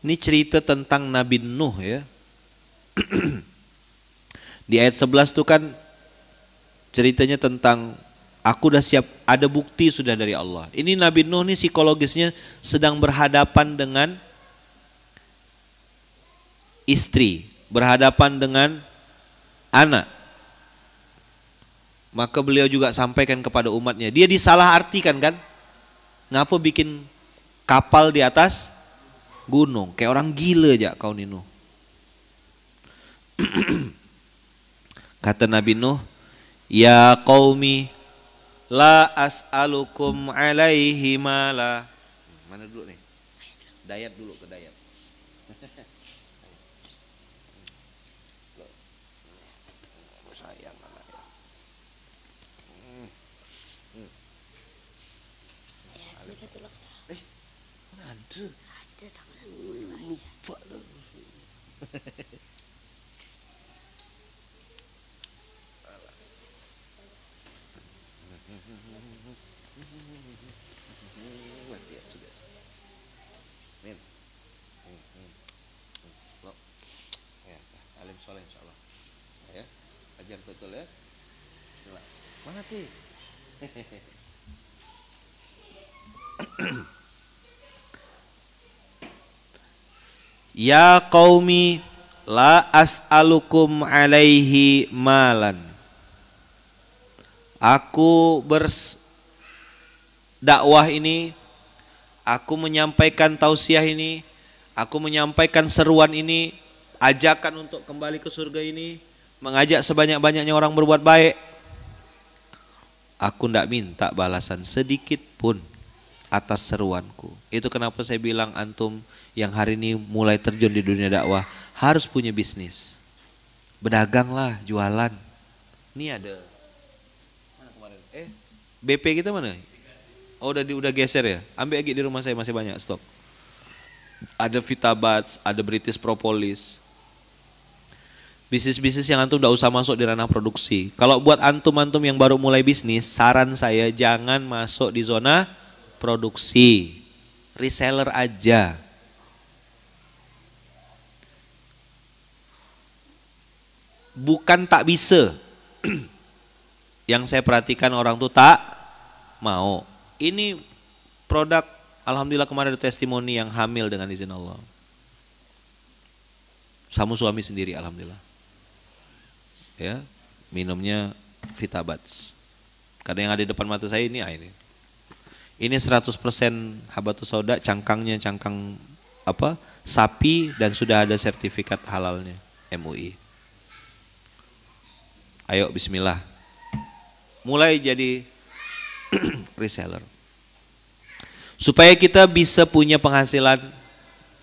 Ini cerita tentang Nabi Nuh ya. Di ayat 11 itu kan ceritanya tentang aku udah siap ada bukti sudah dari Allah. Ini Nabi Nuh nih psikologisnya sedang berhadapan dengan istri, berhadapan dengan anak. Maka beliau juga sampaikan kepada umatnya. Dia disalahartikan kan? Ngapa bikin kapal di atas gunung. Kayak orang gila aja kau ni Nuh. Kata Nabi Nuh, Ya qaumi la as'alukum alaihi mala. Mana dulu nih? Dayat dulu ke dayat. Mana ti? ya qaumi la as'alukum alaihi malan. Aku berdakwah ini, aku menyampaikan tausiah ini, aku menyampaikan seruan ini, ajakan untuk kembali ke surga ini, mengajak sebanyak-banyaknya orang berbuat baik, Aku tidak minta balasan sedikit pun atas seruanku. Itu kenapa saya bilang antum yang hari ini mulai terjun di dunia dakwah harus punya bisnis. berdaganglah, jualan. Ini ada mana kemarin? Eh, BP kita mana? Oh, udah di, udah geser ya. Ambil lagi di rumah saya masih banyak stok. Ada Vitabats, ada British Propolis, bisnis-bisnis yang antum tidak usah masuk di ranah produksi. Kalau buat antum-antum yang baru mulai bisnis, saran saya jangan masuk di zona produksi. Reseller aja. Bukan tak bisa. yang saya perhatikan orang tuh tak mau. Ini produk alhamdulillah kemarin ada testimoni yang hamil dengan izin Allah. Sama suami sendiri alhamdulillah ya minumnya Vitabats. karena yang ada di depan mata saya ini ah ini. Ini 100% habatus soda, cangkangnya cangkang apa? sapi dan sudah ada sertifikat halalnya MUI. Ayo bismillah. Mulai jadi reseller. Supaya kita bisa punya penghasilan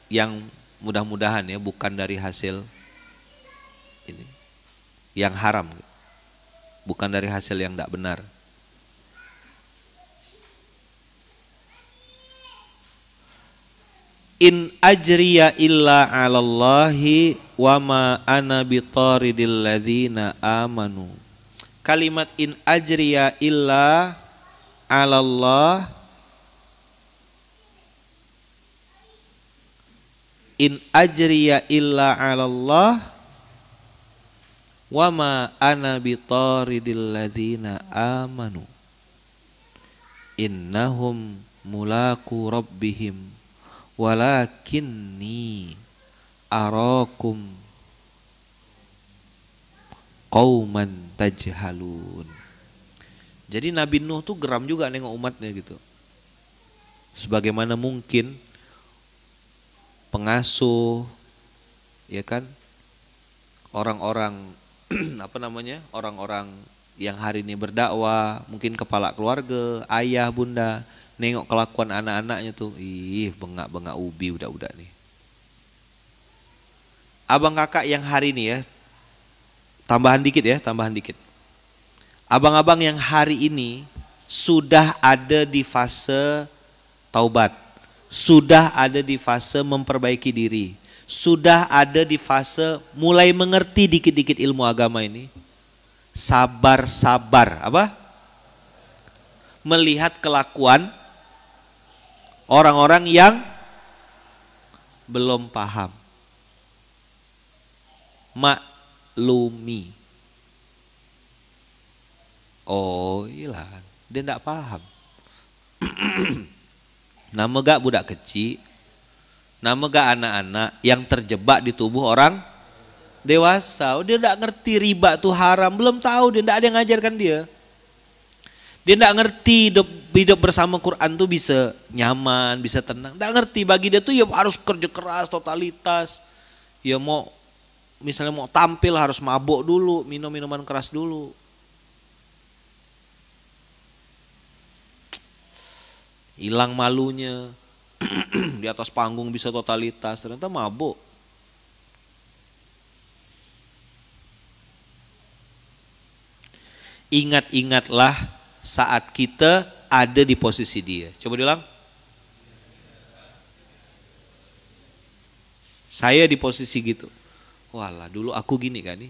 yang mudah-mudahan ya bukan dari hasil yang haram, bukan dari hasil yang tidak benar. In ajriya illa 'alallahi wa ma ana bitaridil amanu. Kalimat in ajriya illa 'alallah In ajriya illa 'alallah wa ma ana bitaridil ladzina amanu innahum mulaku rabbihim walakinni arakum qauman tajhalun jadi Nabi Nuh tuh geram juga nengok umatnya gitu sebagaimana mungkin pengasuh ya kan orang-orang apa namanya orang-orang yang hari ini berdakwah, mungkin kepala keluarga, ayah, bunda, nengok kelakuan anak-anaknya tuh, ih bengak-bengak ubi udah-udah nih. Abang kakak yang hari ini ya, tambahan dikit ya, tambahan dikit. Abang-abang yang hari ini sudah ada di fase taubat, sudah ada di fase memperbaiki diri, sudah ada di fase mulai mengerti dikit-dikit ilmu agama ini, sabar-sabar apa? Melihat kelakuan orang-orang yang belum paham. Maklumi. Oh, iya. dia tidak paham. Nama gak budak kecil Namanya anak-anak yang terjebak di tubuh orang dewasa. Oh, dia tidak ngerti riba itu haram, belum tahu dia tidak ada yang ngajarkan dia. Dia tidak ngerti hidup, hidup bersama Quran tuh bisa nyaman, bisa tenang. Tidak ngerti bagi dia tuh ya harus kerja keras, totalitas. Ya mau misalnya mau tampil harus mabuk dulu, minum minuman keras dulu. Hilang malunya, di atas panggung bisa totalitas, ternyata mabuk. Ingat-ingatlah saat kita ada di posisi dia. Coba diulang. Saya di posisi gitu. Walah, dulu aku gini kan nih.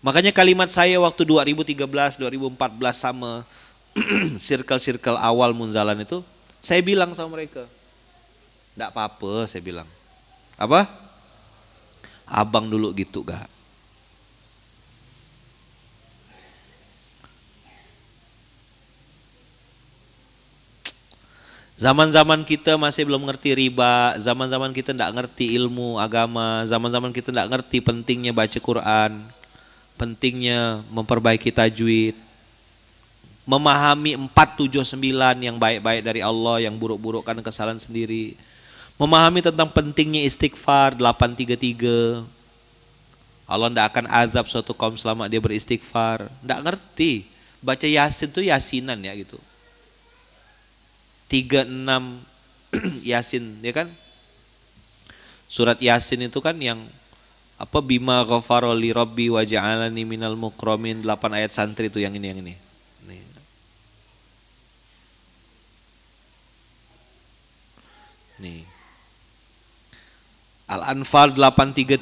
Makanya kalimat saya waktu 2013, 2014 sama circle-circle awal Munzalan itu saya bilang sama mereka, tidak apa-apa saya bilang. Apa? Abang dulu gitu gak? Zaman-zaman kita masih belum ngerti riba, zaman-zaman kita tidak ngerti ilmu agama, zaman-zaman kita tidak ngerti pentingnya baca Quran, pentingnya memperbaiki tajwid memahami 479 yang baik-baik dari Allah, yang buruk-buruk kan kesalahan sendiri. Memahami tentang pentingnya istighfar 833. Allah tidak akan azab suatu kaum selama dia beristighfar. Tidak ngerti. Baca Yasin itu Yasinan ya gitu. 36 Yasin ya kan? Surat Yasin itu kan yang apa bima ghafaroli robbi wajah alani minal mukromin 8 ayat santri itu yang ini yang ini Nih. Al-Anfal 833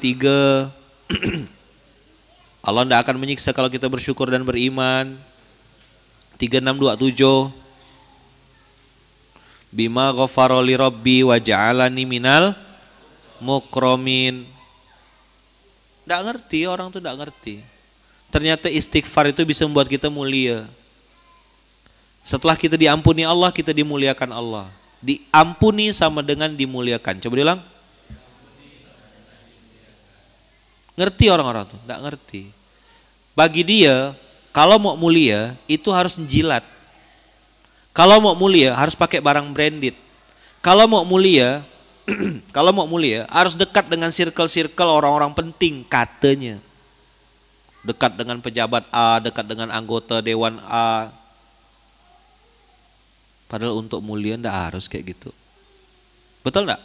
Allah tidak akan menyiksa kalau kita bersyukur dan beriman 3627 Bima ghafaroli rabbi wa ja'alani minal mukromin Tidak ngerti orang tuh tidak ngerti Ternyata istighfar itu bisa membuat kita mulia Setelah kita diampuni Allah kita dimuliakan Allah diampuni sama dengan dimuliakan. Coba bilang. Ngerti orang-orang tuh? Enggak ngerti. Bagi dia, kalau mau mulia itu harus jilat. Kalau mau mulia harus pakai barang branded. Kalau mau mulia, kalau mau mulia harus dekat dengan circle-circle orang-orang penting katanya. Dekat dengan pejabat A, dekat dengan anggota dewan A, Padahal untuk mulia ndak harus kayak gitu. Betul ndak?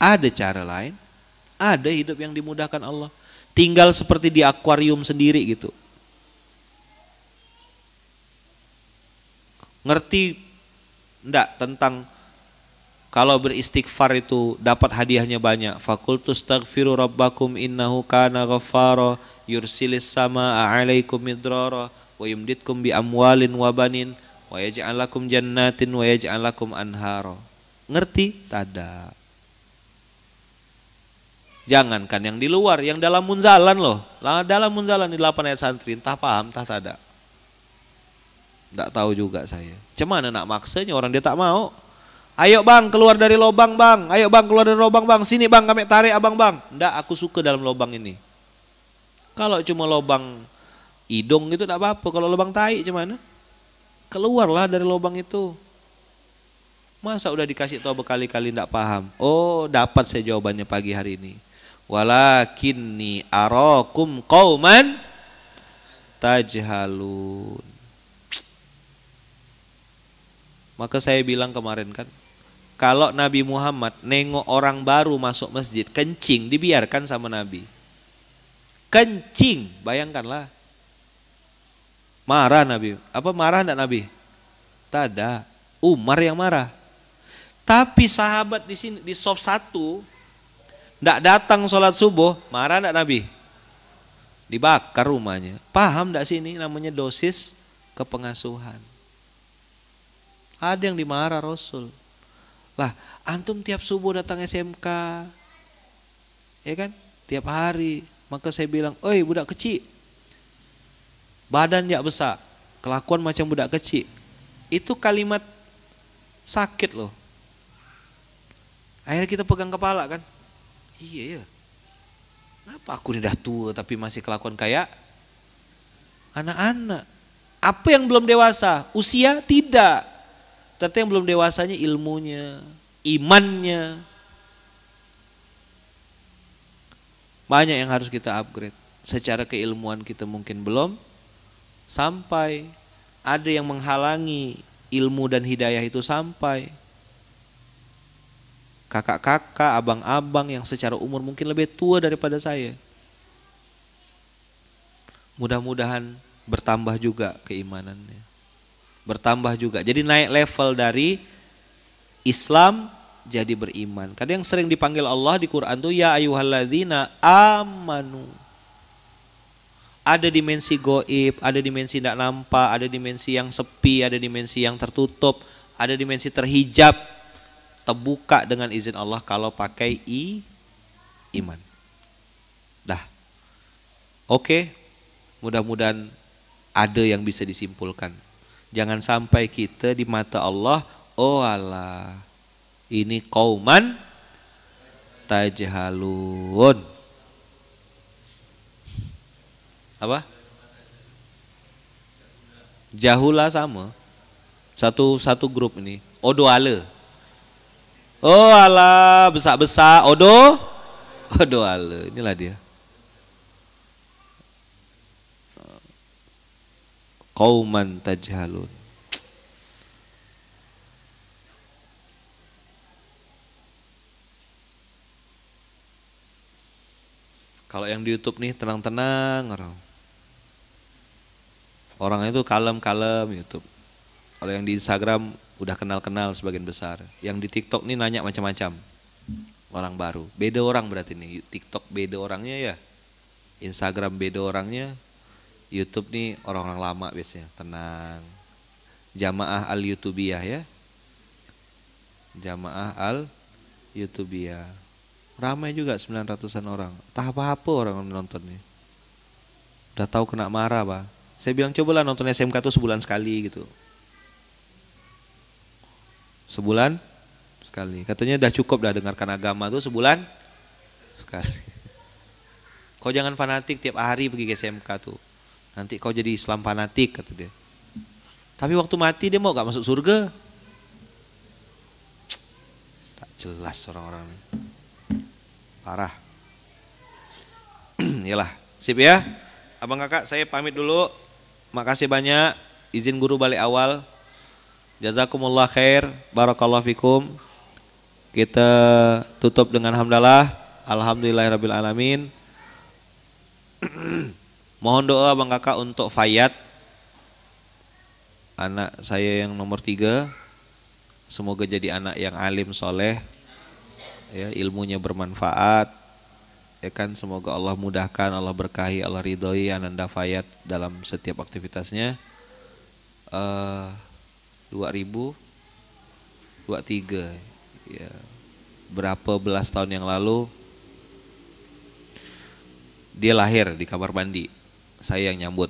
Ada cara lain, ada hidup yang dimudahkan Allah. Tinggal seperti di akuarium sendiri gitu. Ngerti ndak tentang kalau beristighfar itu dapat hadiahnya banyak. Fakultus takfiru rabbakum innahu kana ghaffara yursilis sama alaikum midrara wa yumditkum bi amwalin wa banin wa yaj'alakum jannatin wa yaj'alakum anharo Ngerti? Tada. Jangankan yang di luar, yang dalam munzalan loh. Lah dalam munzalan di 8 ayat santri, entah paham, entah tada. tidak tahu juga saya. Cuman nak maksanya orang dia tak mau. Ayo bang keluar dari lobang bang. Ayo bang keluar dari lobang bang. Sini bang kami tarik abang bang. Ndak aku suka dalam lobang ini. Kalau cuma lobang hidung itu ndak apa-apa. Kalau lobang tai gimana? Eh? keluarlah dari lubang itu. Masa udah dikasih tahu berkali-kali tidak paham? Oh, dapat saya jawabannya pagi hari ini. Walakinni arakum qauman tajhalun. Maka saya bilang kemarin kan, kalau Nabi Muhammad nengok orang baru masuk masjid, kencing dibiarkan sama Nabi. Kencing, bayangkanlah Marah Nabi. Apa marah enggak Nabi? Tada. Umar yang marah. Tapi sahabat di sini di soft satu enggak datang sholat subuh, marah enggak Nabi? Dibakar rumahnya. Paham enggak sih ini namanya dosis kepengasuhan. Ada yang dimarah Rasul. Lah, antum tiap subuh datang SMK. Ya kan? Tiap hari. Maka saya bilang, "Oi, budak kecil, badan tidak besar, kelakuan macam budak kecil. Itu kalimat sakit loh. Akhirnya kita pegang kepala kan. Iya ya. Kenapa aku ini dah tua tapi masih kelakuan kayak anak-anak? Apa yang belum dewasa? Usia? Tidak. tetapi yang belum dewasanya ilmunya, imannya. Banyak yang harus kita upgrade. Secara keilmuan kita mungkin belum, sampai, ada yang menghalangi ilmu dan hidayah itu sampai. Kakak-kakak, abang-abang yang secara umur mungkin lebih tua daripada saya. Mudah-mudahan bertambah juga keimanannya. Bertambah juga. Jadi naik level dari Islam jadi beriman. Kadang yang sering dipanggil Allah di Quran tuh ya ayuhalladzina amanu ada dimensi goib, ada dimensi tidak nampak, ada dimensi yang sepi, ada dimensi yang tertutup, ada dimensi terhijab, terbuka dengan izin Allah kalau pakai i iman. Dah. Oke. Okay. Mudah-mudahan ada yang bisa disimpulkan. Jangan sampai kita di mata Allah, oh Allah, ini kauman tajhalun apa Jahula sama satu satu grup ini odo ale oh ala besar besar Odo odo ale inilah dia Kauman tajhalun Kalau yang di YouTube nih tenang-tenang orang. -tenang orangnya itu kalem-kalem YouTube. Kalau yang di Instagram udah kenal-kenal sebagian besar. Yang di TikTok nih nanya macam-macam orang baru. Beda orang berarti nih. TikTok beda orangnya ya. Instagram beda orangnya. YouTube nih orang-orang lama biasanya, tenang. Jamaah al YouTubiah ya. Jamaah al YouTubiah. Ramai juga 900-an orang. Tahap apa-apa orang nih? Udah tahu kena marah, Pak. Saya bilang cobalah nonton SMK tuh sebulan sekali gitu. Sebulan sekali. Katanya udah cukup dah dengarkan agama tuh sebulan sekali. Kau jangan fanatik tiap hari pergi ke SMK tuh. Nanti kau jadi Islam fanatik kata dia. Tapi waktu mati dia mau gak masuk surga. Tak jelas orang-orang ini. Parah. Yalah, sip ya. Abang kakak saya pamit dulu. Makasih banyak. Izin guru balik awal. Jazakumullah khair. Barakallahu fikum. Kita tutup dengan hamdalah. Alhamdulillahirabbil alamin. Mohon doa Bang Kakak untuk Fayat Anak saya yang nomor tiga Semoga jadi anak yang alim soleh ya, Ilmunya bermanfaat ya kan semoga Allah mudahkan Allah berkahi Allah ridhoi Ananda Fayat dalam setiap aktivitasnya uh, 2000 23 ya berapa belas tahun yang lalu dia lahir di kamar mandi saya yang nyambut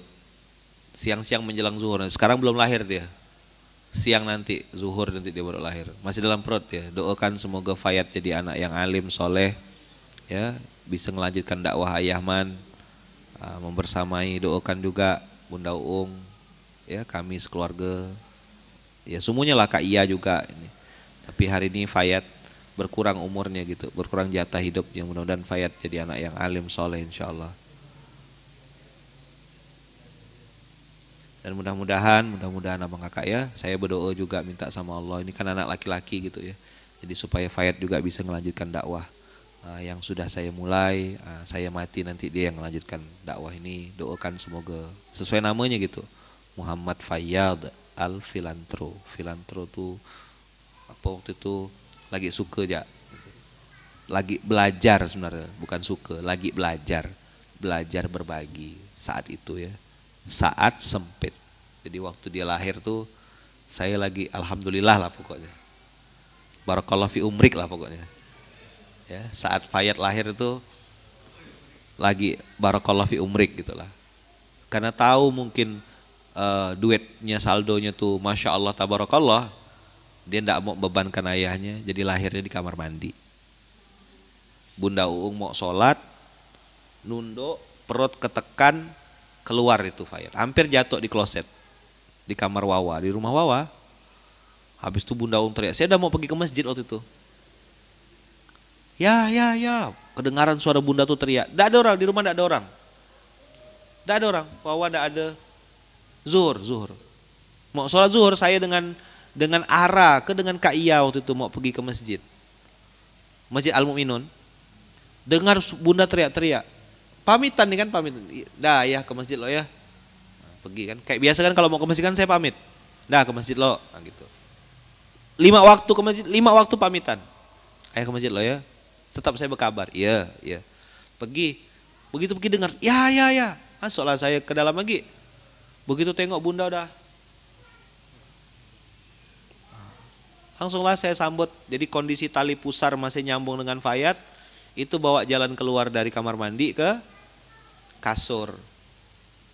siang-siang menjelang zuhur sekarang belum lahir dia siang nanti zuhur nanti dia baru lahir masih dalam perut ya doakan semoga Fayat jadi anak yang alim soleh ya bisa melanjutkan dakwah Ayahman uh, ah, membersamai doakan juga Bunda Uung ya kami sekeluarga ya semuanya lah Kak Iya juga ini tapi hari ini Fayat berkurang umurnya gitu berkurang jatah hidupnya mudah-mudahan Fayat jadi anak yang alim soleh insyaallah. dan mudah-mudahan mudah-mudahan abang kakak ya saya berdoa juga minta sama Allah ini kan anak laki-laki gitu ya jadi supaya Fayat juga bisa melanjutkan dakwah uh, yang sudah saya mulai uh, saya mati nanti dia yang melanjutkan dakwah ini doakan semoga sesuai namanya gitu Muhammad Fayyad Al Filantro Filantro tuh apa waktu itu lagi suka ya lagi belajar sebenarnya bukan suka lagi belajar belajar berbagi saat itu ya saat sempit jadi waktu dia lahir tuh saya lagi alhamdulillah lah pokoknya barakallah fi umrik lah pokoknya ya saat Fayat lahir itu lagi barokallah fi umrik gitulah karena tahu mungkin uh, eh, duetnya saldonya tuh masya Allah tabarakallah dia tidak mau bebankan ayahnya jadi lahirnya di kamar mandi Bunda Uung mau sholat nundo perut ketekan keluar itu Fayat hampir jatuh di kloset di kamar Wawa di rumah Wawa habis itu Bunda Uung teriak saya udah mau pergi ke masjid waktu itu Ya, ya, ya. Kedengaran suara bunda tuh teriak. Tidak ada orang, di rumah tidak ada orang. Tidak ada orang, Bahwa tidak ada. Zuhur, zuhur. Mau sholat zuhur saya dengan dengan Ara ke dengan Kak Iya waktu itu mau pergi ke masjid. Masjid Al-Mu'minun. Dengar bunda teriak-teriak. Pamitan nih kan pamit. Iya, Dah ya ke masjid lo ya. Nah, pergi kan. Kayak biasa kan kalau mau ke masjid kan saya pamit. Dah ke masjid lo. Nah, gitu lima waktu ke masjid, lima waktu pamitan. Ayah ke masjid lo ya. Tetap saya berkabar. Iya, iya. Pergi. Begitu pergi dengar, ya, ya, ya. Masuklah saya ke dalam lagi. Begitu tengok bunda udah. Langsunglah saya sambut. Jadi kondisi tali pusar masih nyambung dengan Fayat. Itu bawa jalan keluar dari kamar mandi ke kasur.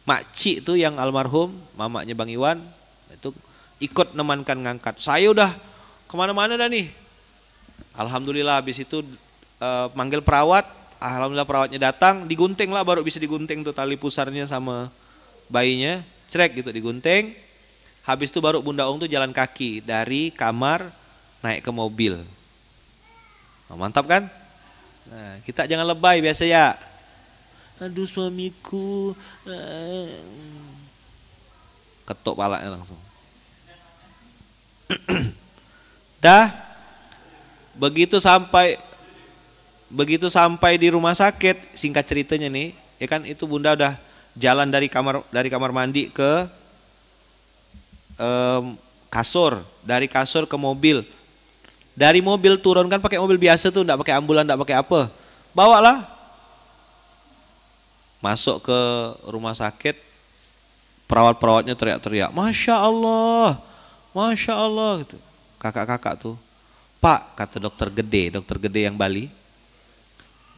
Makci itu yang almarhum, mamanya Bang Iwan, itu ikut nemankan ngangkat. Saya udah kemana-mana dah nih. Alhamdulillah habis itu uh, manggil perawat alhamdulillah perawatnya datang digunting lah baru bisa digunting tuh tali pusarnya sama bayinya cek gitu digunting habis itu baru Bunda Ung tuh jalan kaki dari kamar naik ke mobil oh, mantap kan nah, kita jangan lebay biasa ya aduh suamiku ketuk palanya langsung dah begitu sampai begitu sampai di rumah sakit singkat ceritanya nih ya kan itu bunda udah jalan dari kamar dari kamar mandi ke um, kasur dari kasur ke mobil dari mobil turun kan pakai mobil biasa tuh ndak pakai ambulan ndak pakai apa bawalah masuk ke rumah sakit perawat-perawatnya teriak-teriak masya Allah masya Allah gitu kakak-kakak tuh pak kata dokter gede dokter gede yang Bali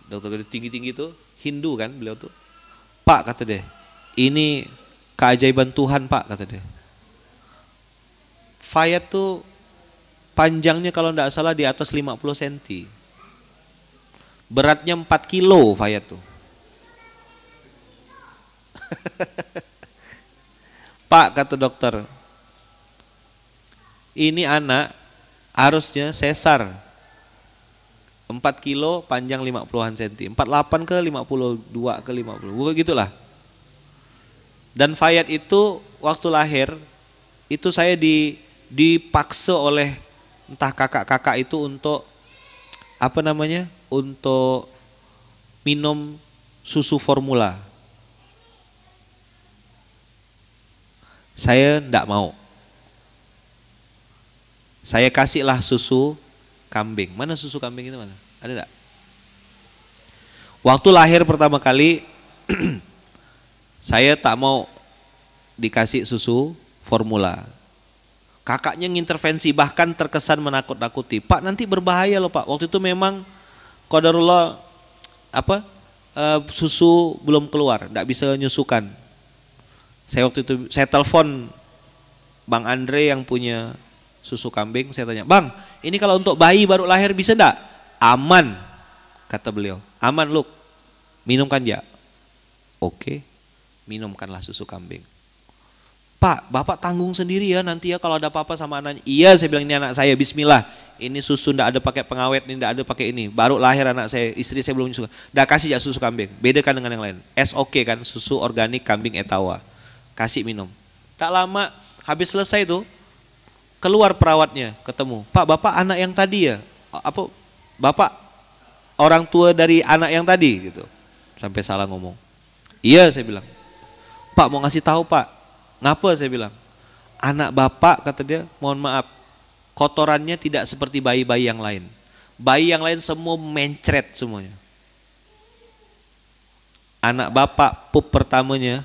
Dokter Gede tinggi-tinggi itu Hindu kan beliau tuh. Pak kata deh ini keajaiban Tuhan Pak kata deh Fayat tuh panjangnya kalau tidak salah di atas 50 cm. Beratnya 4 kilo Fayat tuh. Pak kata dokter, ini anak harusnya sesar 4 kilo panjang 50-an senti 48 ke 52 ke 50 gue gitulah dan Fayat itu waktu lahir itu saya di dipaksa oleh entah kakak-kakak itu untuk apa namanya untuk minum susu formula saya tidak mau saya kasihlah susu kambing. Mana susu kambing itu mana? Ada enggak? Waktu lahir pertama kali saya tak mau dikasih susu formula. Kakaknya ngintervensi bahkan terkesan menakut-nakuti. Pak nanti berbahaya loh Pak. Waktu itu memang kodarullah apa e, susu belum keluar, tidak bisa nyusukan. Saya waktu itu saya telepon Bang Andre yang punya susu kambing, saya tanya, "Bang, ini kalau untuk bayi baru lahir bisa enggak? Aman, kata beliau. Aman look. minumkan ya. Oke, minumkanlah susu kambing. Pak, bapak tanggung sendiri ya nanti ya kalau ada apa-apa sama anaknya. Iya, saya bilang ini anak saya, bismillah. Ini susu ndak ada pakai pengawet, ini ndak ada pakai ini. Baru lahir anak saya, istri saya belum suka. Dakasih kasih ya susu kambing. Bedakan dengan yang lain. SOK kan, susu organik kambing etawa. Kasih minum. Tak lama habis selesai itu. Keluar perawatnya, ketemu. Pak, bapak anak yang tadi ya? Apa? Bapak orang tua dari anak yang tadi gitu. Sampai salah ngomong. Iya saya bilang. Pak mau ngasih tahu pak. Ngapa saya bilang. Anak bapak kata dia mohon maaf. Kotorannya tidak seperti bayi-bayi yang lain. Bayi yang lain semua mencret semuanya. Anak bapak pup pertamanya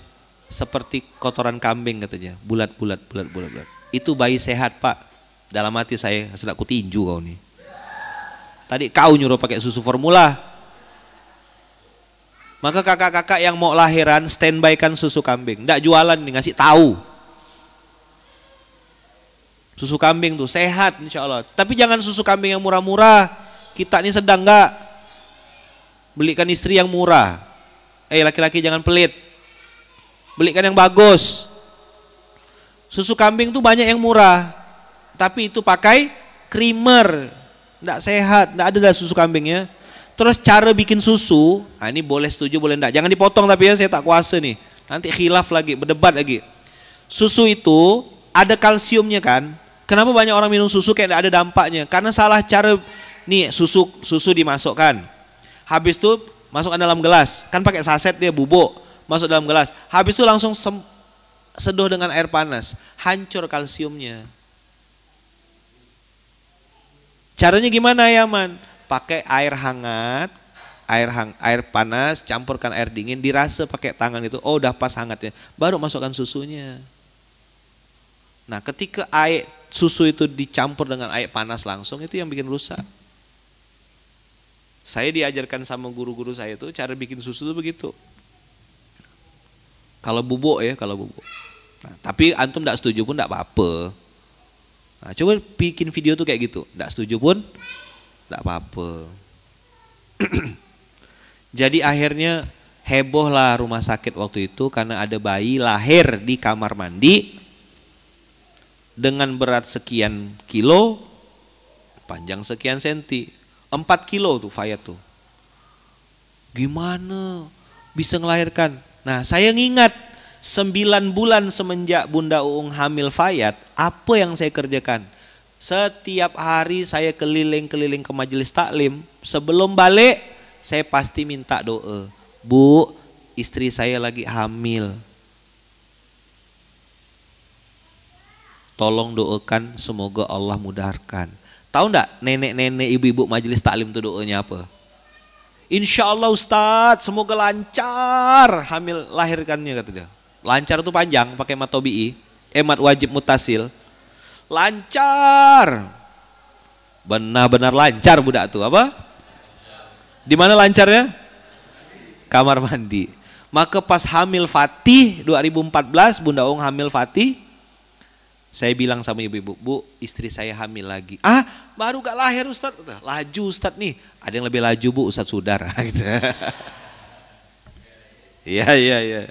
seperti kotoran kambing katanya. Bulat-bulat, bulat-bulat itu bayi sehat pak. Dalam hati saya, sedang kutinju kau nih. Tadi kau nyuruh pakai susu formula. Maka kakak-kakak yang mau lahiran standby kan susu kambing. Ndak jualan nih, ngasih tahu. Susu kambing tuh sehat insya Allah. Tapi jangan susu kambing yang murah-murah. Kita ini sedang nggak belikan istri yang murah. Eh laki-laki jangan pelit. Belikan yang bagus. Susu kambing tuh banyak yang murah, tapi itu pakai creamer, tidak sehat, tidak ada lah susu kambingnya. Terus cara bikin susu, nah ini boleh setuju boleh tidak, jangan dipotong tapi ya saya tak kuasa nih, nanti khilaf lagi, berdebat lagi. Susu itu ada kalsiumnya kan, kenapa banyak orang minum susu kayak tidak ada dampaknya? Karena salah cara nih susu susu dimasukkan, habis itu masukkan dalam gelas, kan pakai saset dia bubuk, masuk dalam gelas, habis itu langsung sem seduh dengan air panas, hancur kalsiumnya. Caranya gimana ya man Pakai air hangat, air hang, air panas, campurkan air dingin, dirasa pakai tangan itu, oh udah pas hangatnya, baru masukkan susunya. Nah ketika air susu itu dicampur dengan air panas langsung itu yang bikin rusak. Saya diajarkan sama guru-guru saya itu cara bikin susu itu begitu. Kalau bubuk ya, kalau bubuk. Nah, tapi antum tidak setuju pun tidak apa-apa. Nah, coba bikin video tuh kayak gitu. Tidak setuju pun tidak apa-apa. Jadi akhirnya heboh lah rumah sakit waktu itu karena ada bayi lahir di kamar mandi dengan berat sekian kilo, panjang sekian senti, Empat kilo tuh Fayat tuh. Gimana bisa melahirkan? Nah saya ingat sembilan bulan semenjak Bunda Uung hamil Fayat, apa yang saya kerjakan? Setiap hari saya keliling-keliling ke majelis taklim, sebelum balik saya pasti minta doa. Bu, istri saya lagi hamil. Tolong doakan semoga Allah mudahkan. Tahu enggak nenek-nenek ibu-ibu majelis taklim itu doanya apa? Insya Allah Ustadz, semoga lancar hamil lahirkannya kata dia. Lancar itu panjang, pakai mat tobi'i, emat eh, wajib mutasil. Lancar, benar-benar lancar budak tuh apa? Di mana lancarnya? Kamar mandi. Maka pas hamil Fatih 2014, Bunda Ong hamil Fatih, saya bilang sama ibu-ibu, bu istri saya hamil lagi. Ah baru gak lahir Ustaz. Laju Ustaz nih. Ada yang lebih laju bu Ustaz Sudar. gitu. Iya, iya, iya.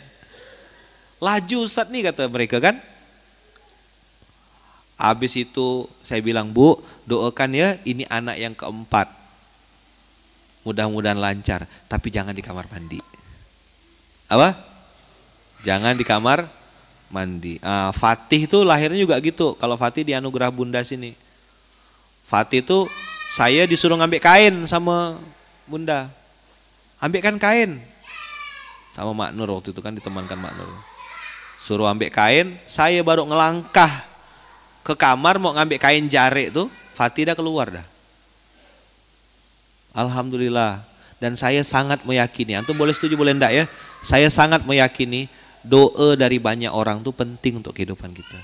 Laju Ustaz nih kata mereka kan. Habis itu saya bilang bu doakan ya ini anak yang keempat. Mudah-mudahan lancar. Tapi jangan di kamar mandi. Apa? Jangan di kamar mandi. Ah, Fatih itu lahirnya juga gitu. Kalau Fatih di anugerah bunda sini. Fatih itu saya disuruh ngambil kain sama bunda. Ambilkan kain. Sama Mak Nur waktu itu kan ditemankan Mak Nur. Suruh ambil kain, saya baru ngelangkah ke kamar mau ngambil kain jarik itu, Fatih dah keluar dah. Alhamdulillah. Dan saya sangat meyakini, antum boleh setuju boleh enggak ya? Saya sangat meyakini doa dari banyak orang tuh penting untuk kehidupan kita.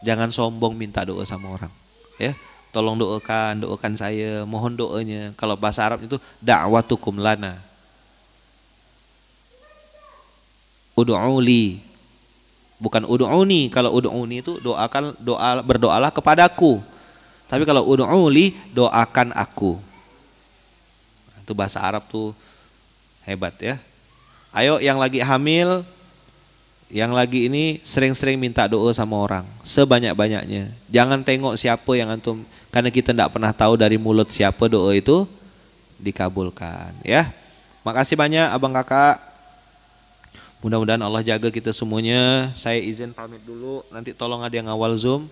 Jangan sombong minta doa sama orang. Ya, tolong doakan, doakan saya, mohon doanya. Kalau bahasa Arab itu dakwatukum lana. Udu'uli. Bukan udu'uni, kalau udu'uni itu doakan doa berdoalah kepadaku. Tapi kalau udu'uli doakan aku. itu bahasa Arab tuh hebat ya. Ayo yang lagi hamil yang lagi ini sering-sering minta doa sama orang, sebanyak-banyaknya. Jangan tengok siapa yang antum, karena kita tidak pernah tahu dari mulut siapa doa itu dikabulkan. Ya, makasih banyak abang kakak. Mudah-mudahan Allah jaga kita semuanya. Saya izin pamit dulu. Nanti tolong ada yang awal zoom.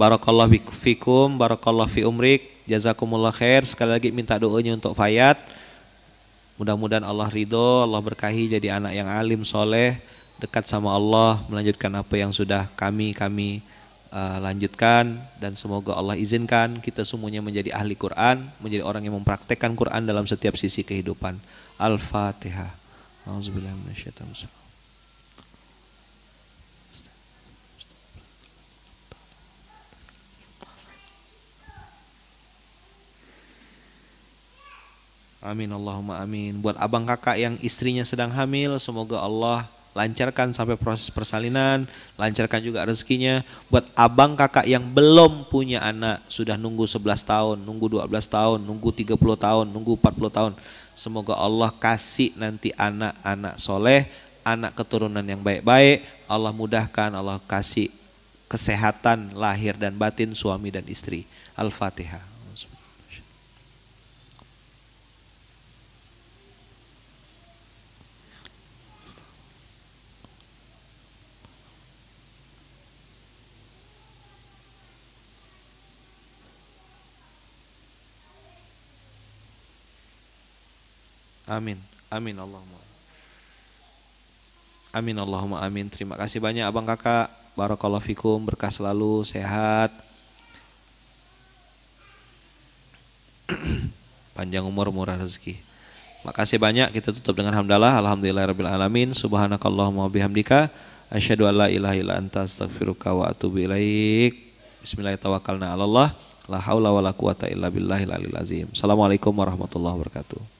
Barakallah fikum, barakallah fi umrik. Jazakumullah khair. Sekali lagi minta doanya untuk Fayat. Mudah-mudahan Allah ridho, Allah berkahi jadi anak yang alim, soleh dekat sama Allah, melanjutkan apa yang sudah kami kami uh, lanjutkan dan semoga Allah izinkan kita semuanya menjadi ahli Quran, menjadi orang yang mempraktekkan Quran dalam setiap sisi kehidupan. Al-Fatihah. Amin Allahumma amin. Buat abang kakak yang istrinya sedang hamil, semoga Allah lancarkan sampai proses persalinan, lancarkan juga rezekinya buat abang kakak yang belum punya anak, sudah nunggu 11 tahun, nunggu 12 tahun, nunggu 30 tahun, nunggu 40 tahun. Semoga Allah kasih nanti anak-anak soleh, anak keturunan yang baik-baik, Allah mudahkan, Allah kasih kesehatan lahir dan batin suami dan istri. Al-Fatihah. Amin. Amin Allahumma. Amin Allahumma amin. Terima kasih banyak Abang Kakak. Barakallahu fikum, berkah selalu, sehat. Panjang umur, murah rezeki. Makasih banyak. Kita tutup dengan hamdalah. Alhamdulillahirabbil alamin. Subhanakallahumma bihamdika asyhadu an la ilaha illa anta astaghfiruka wa atubu ilaik. Bismillahirrahmanirrahim. La haula wala quwata illa billahil alil azim. Assalamualaikum warahmatullahi wabarakatuh.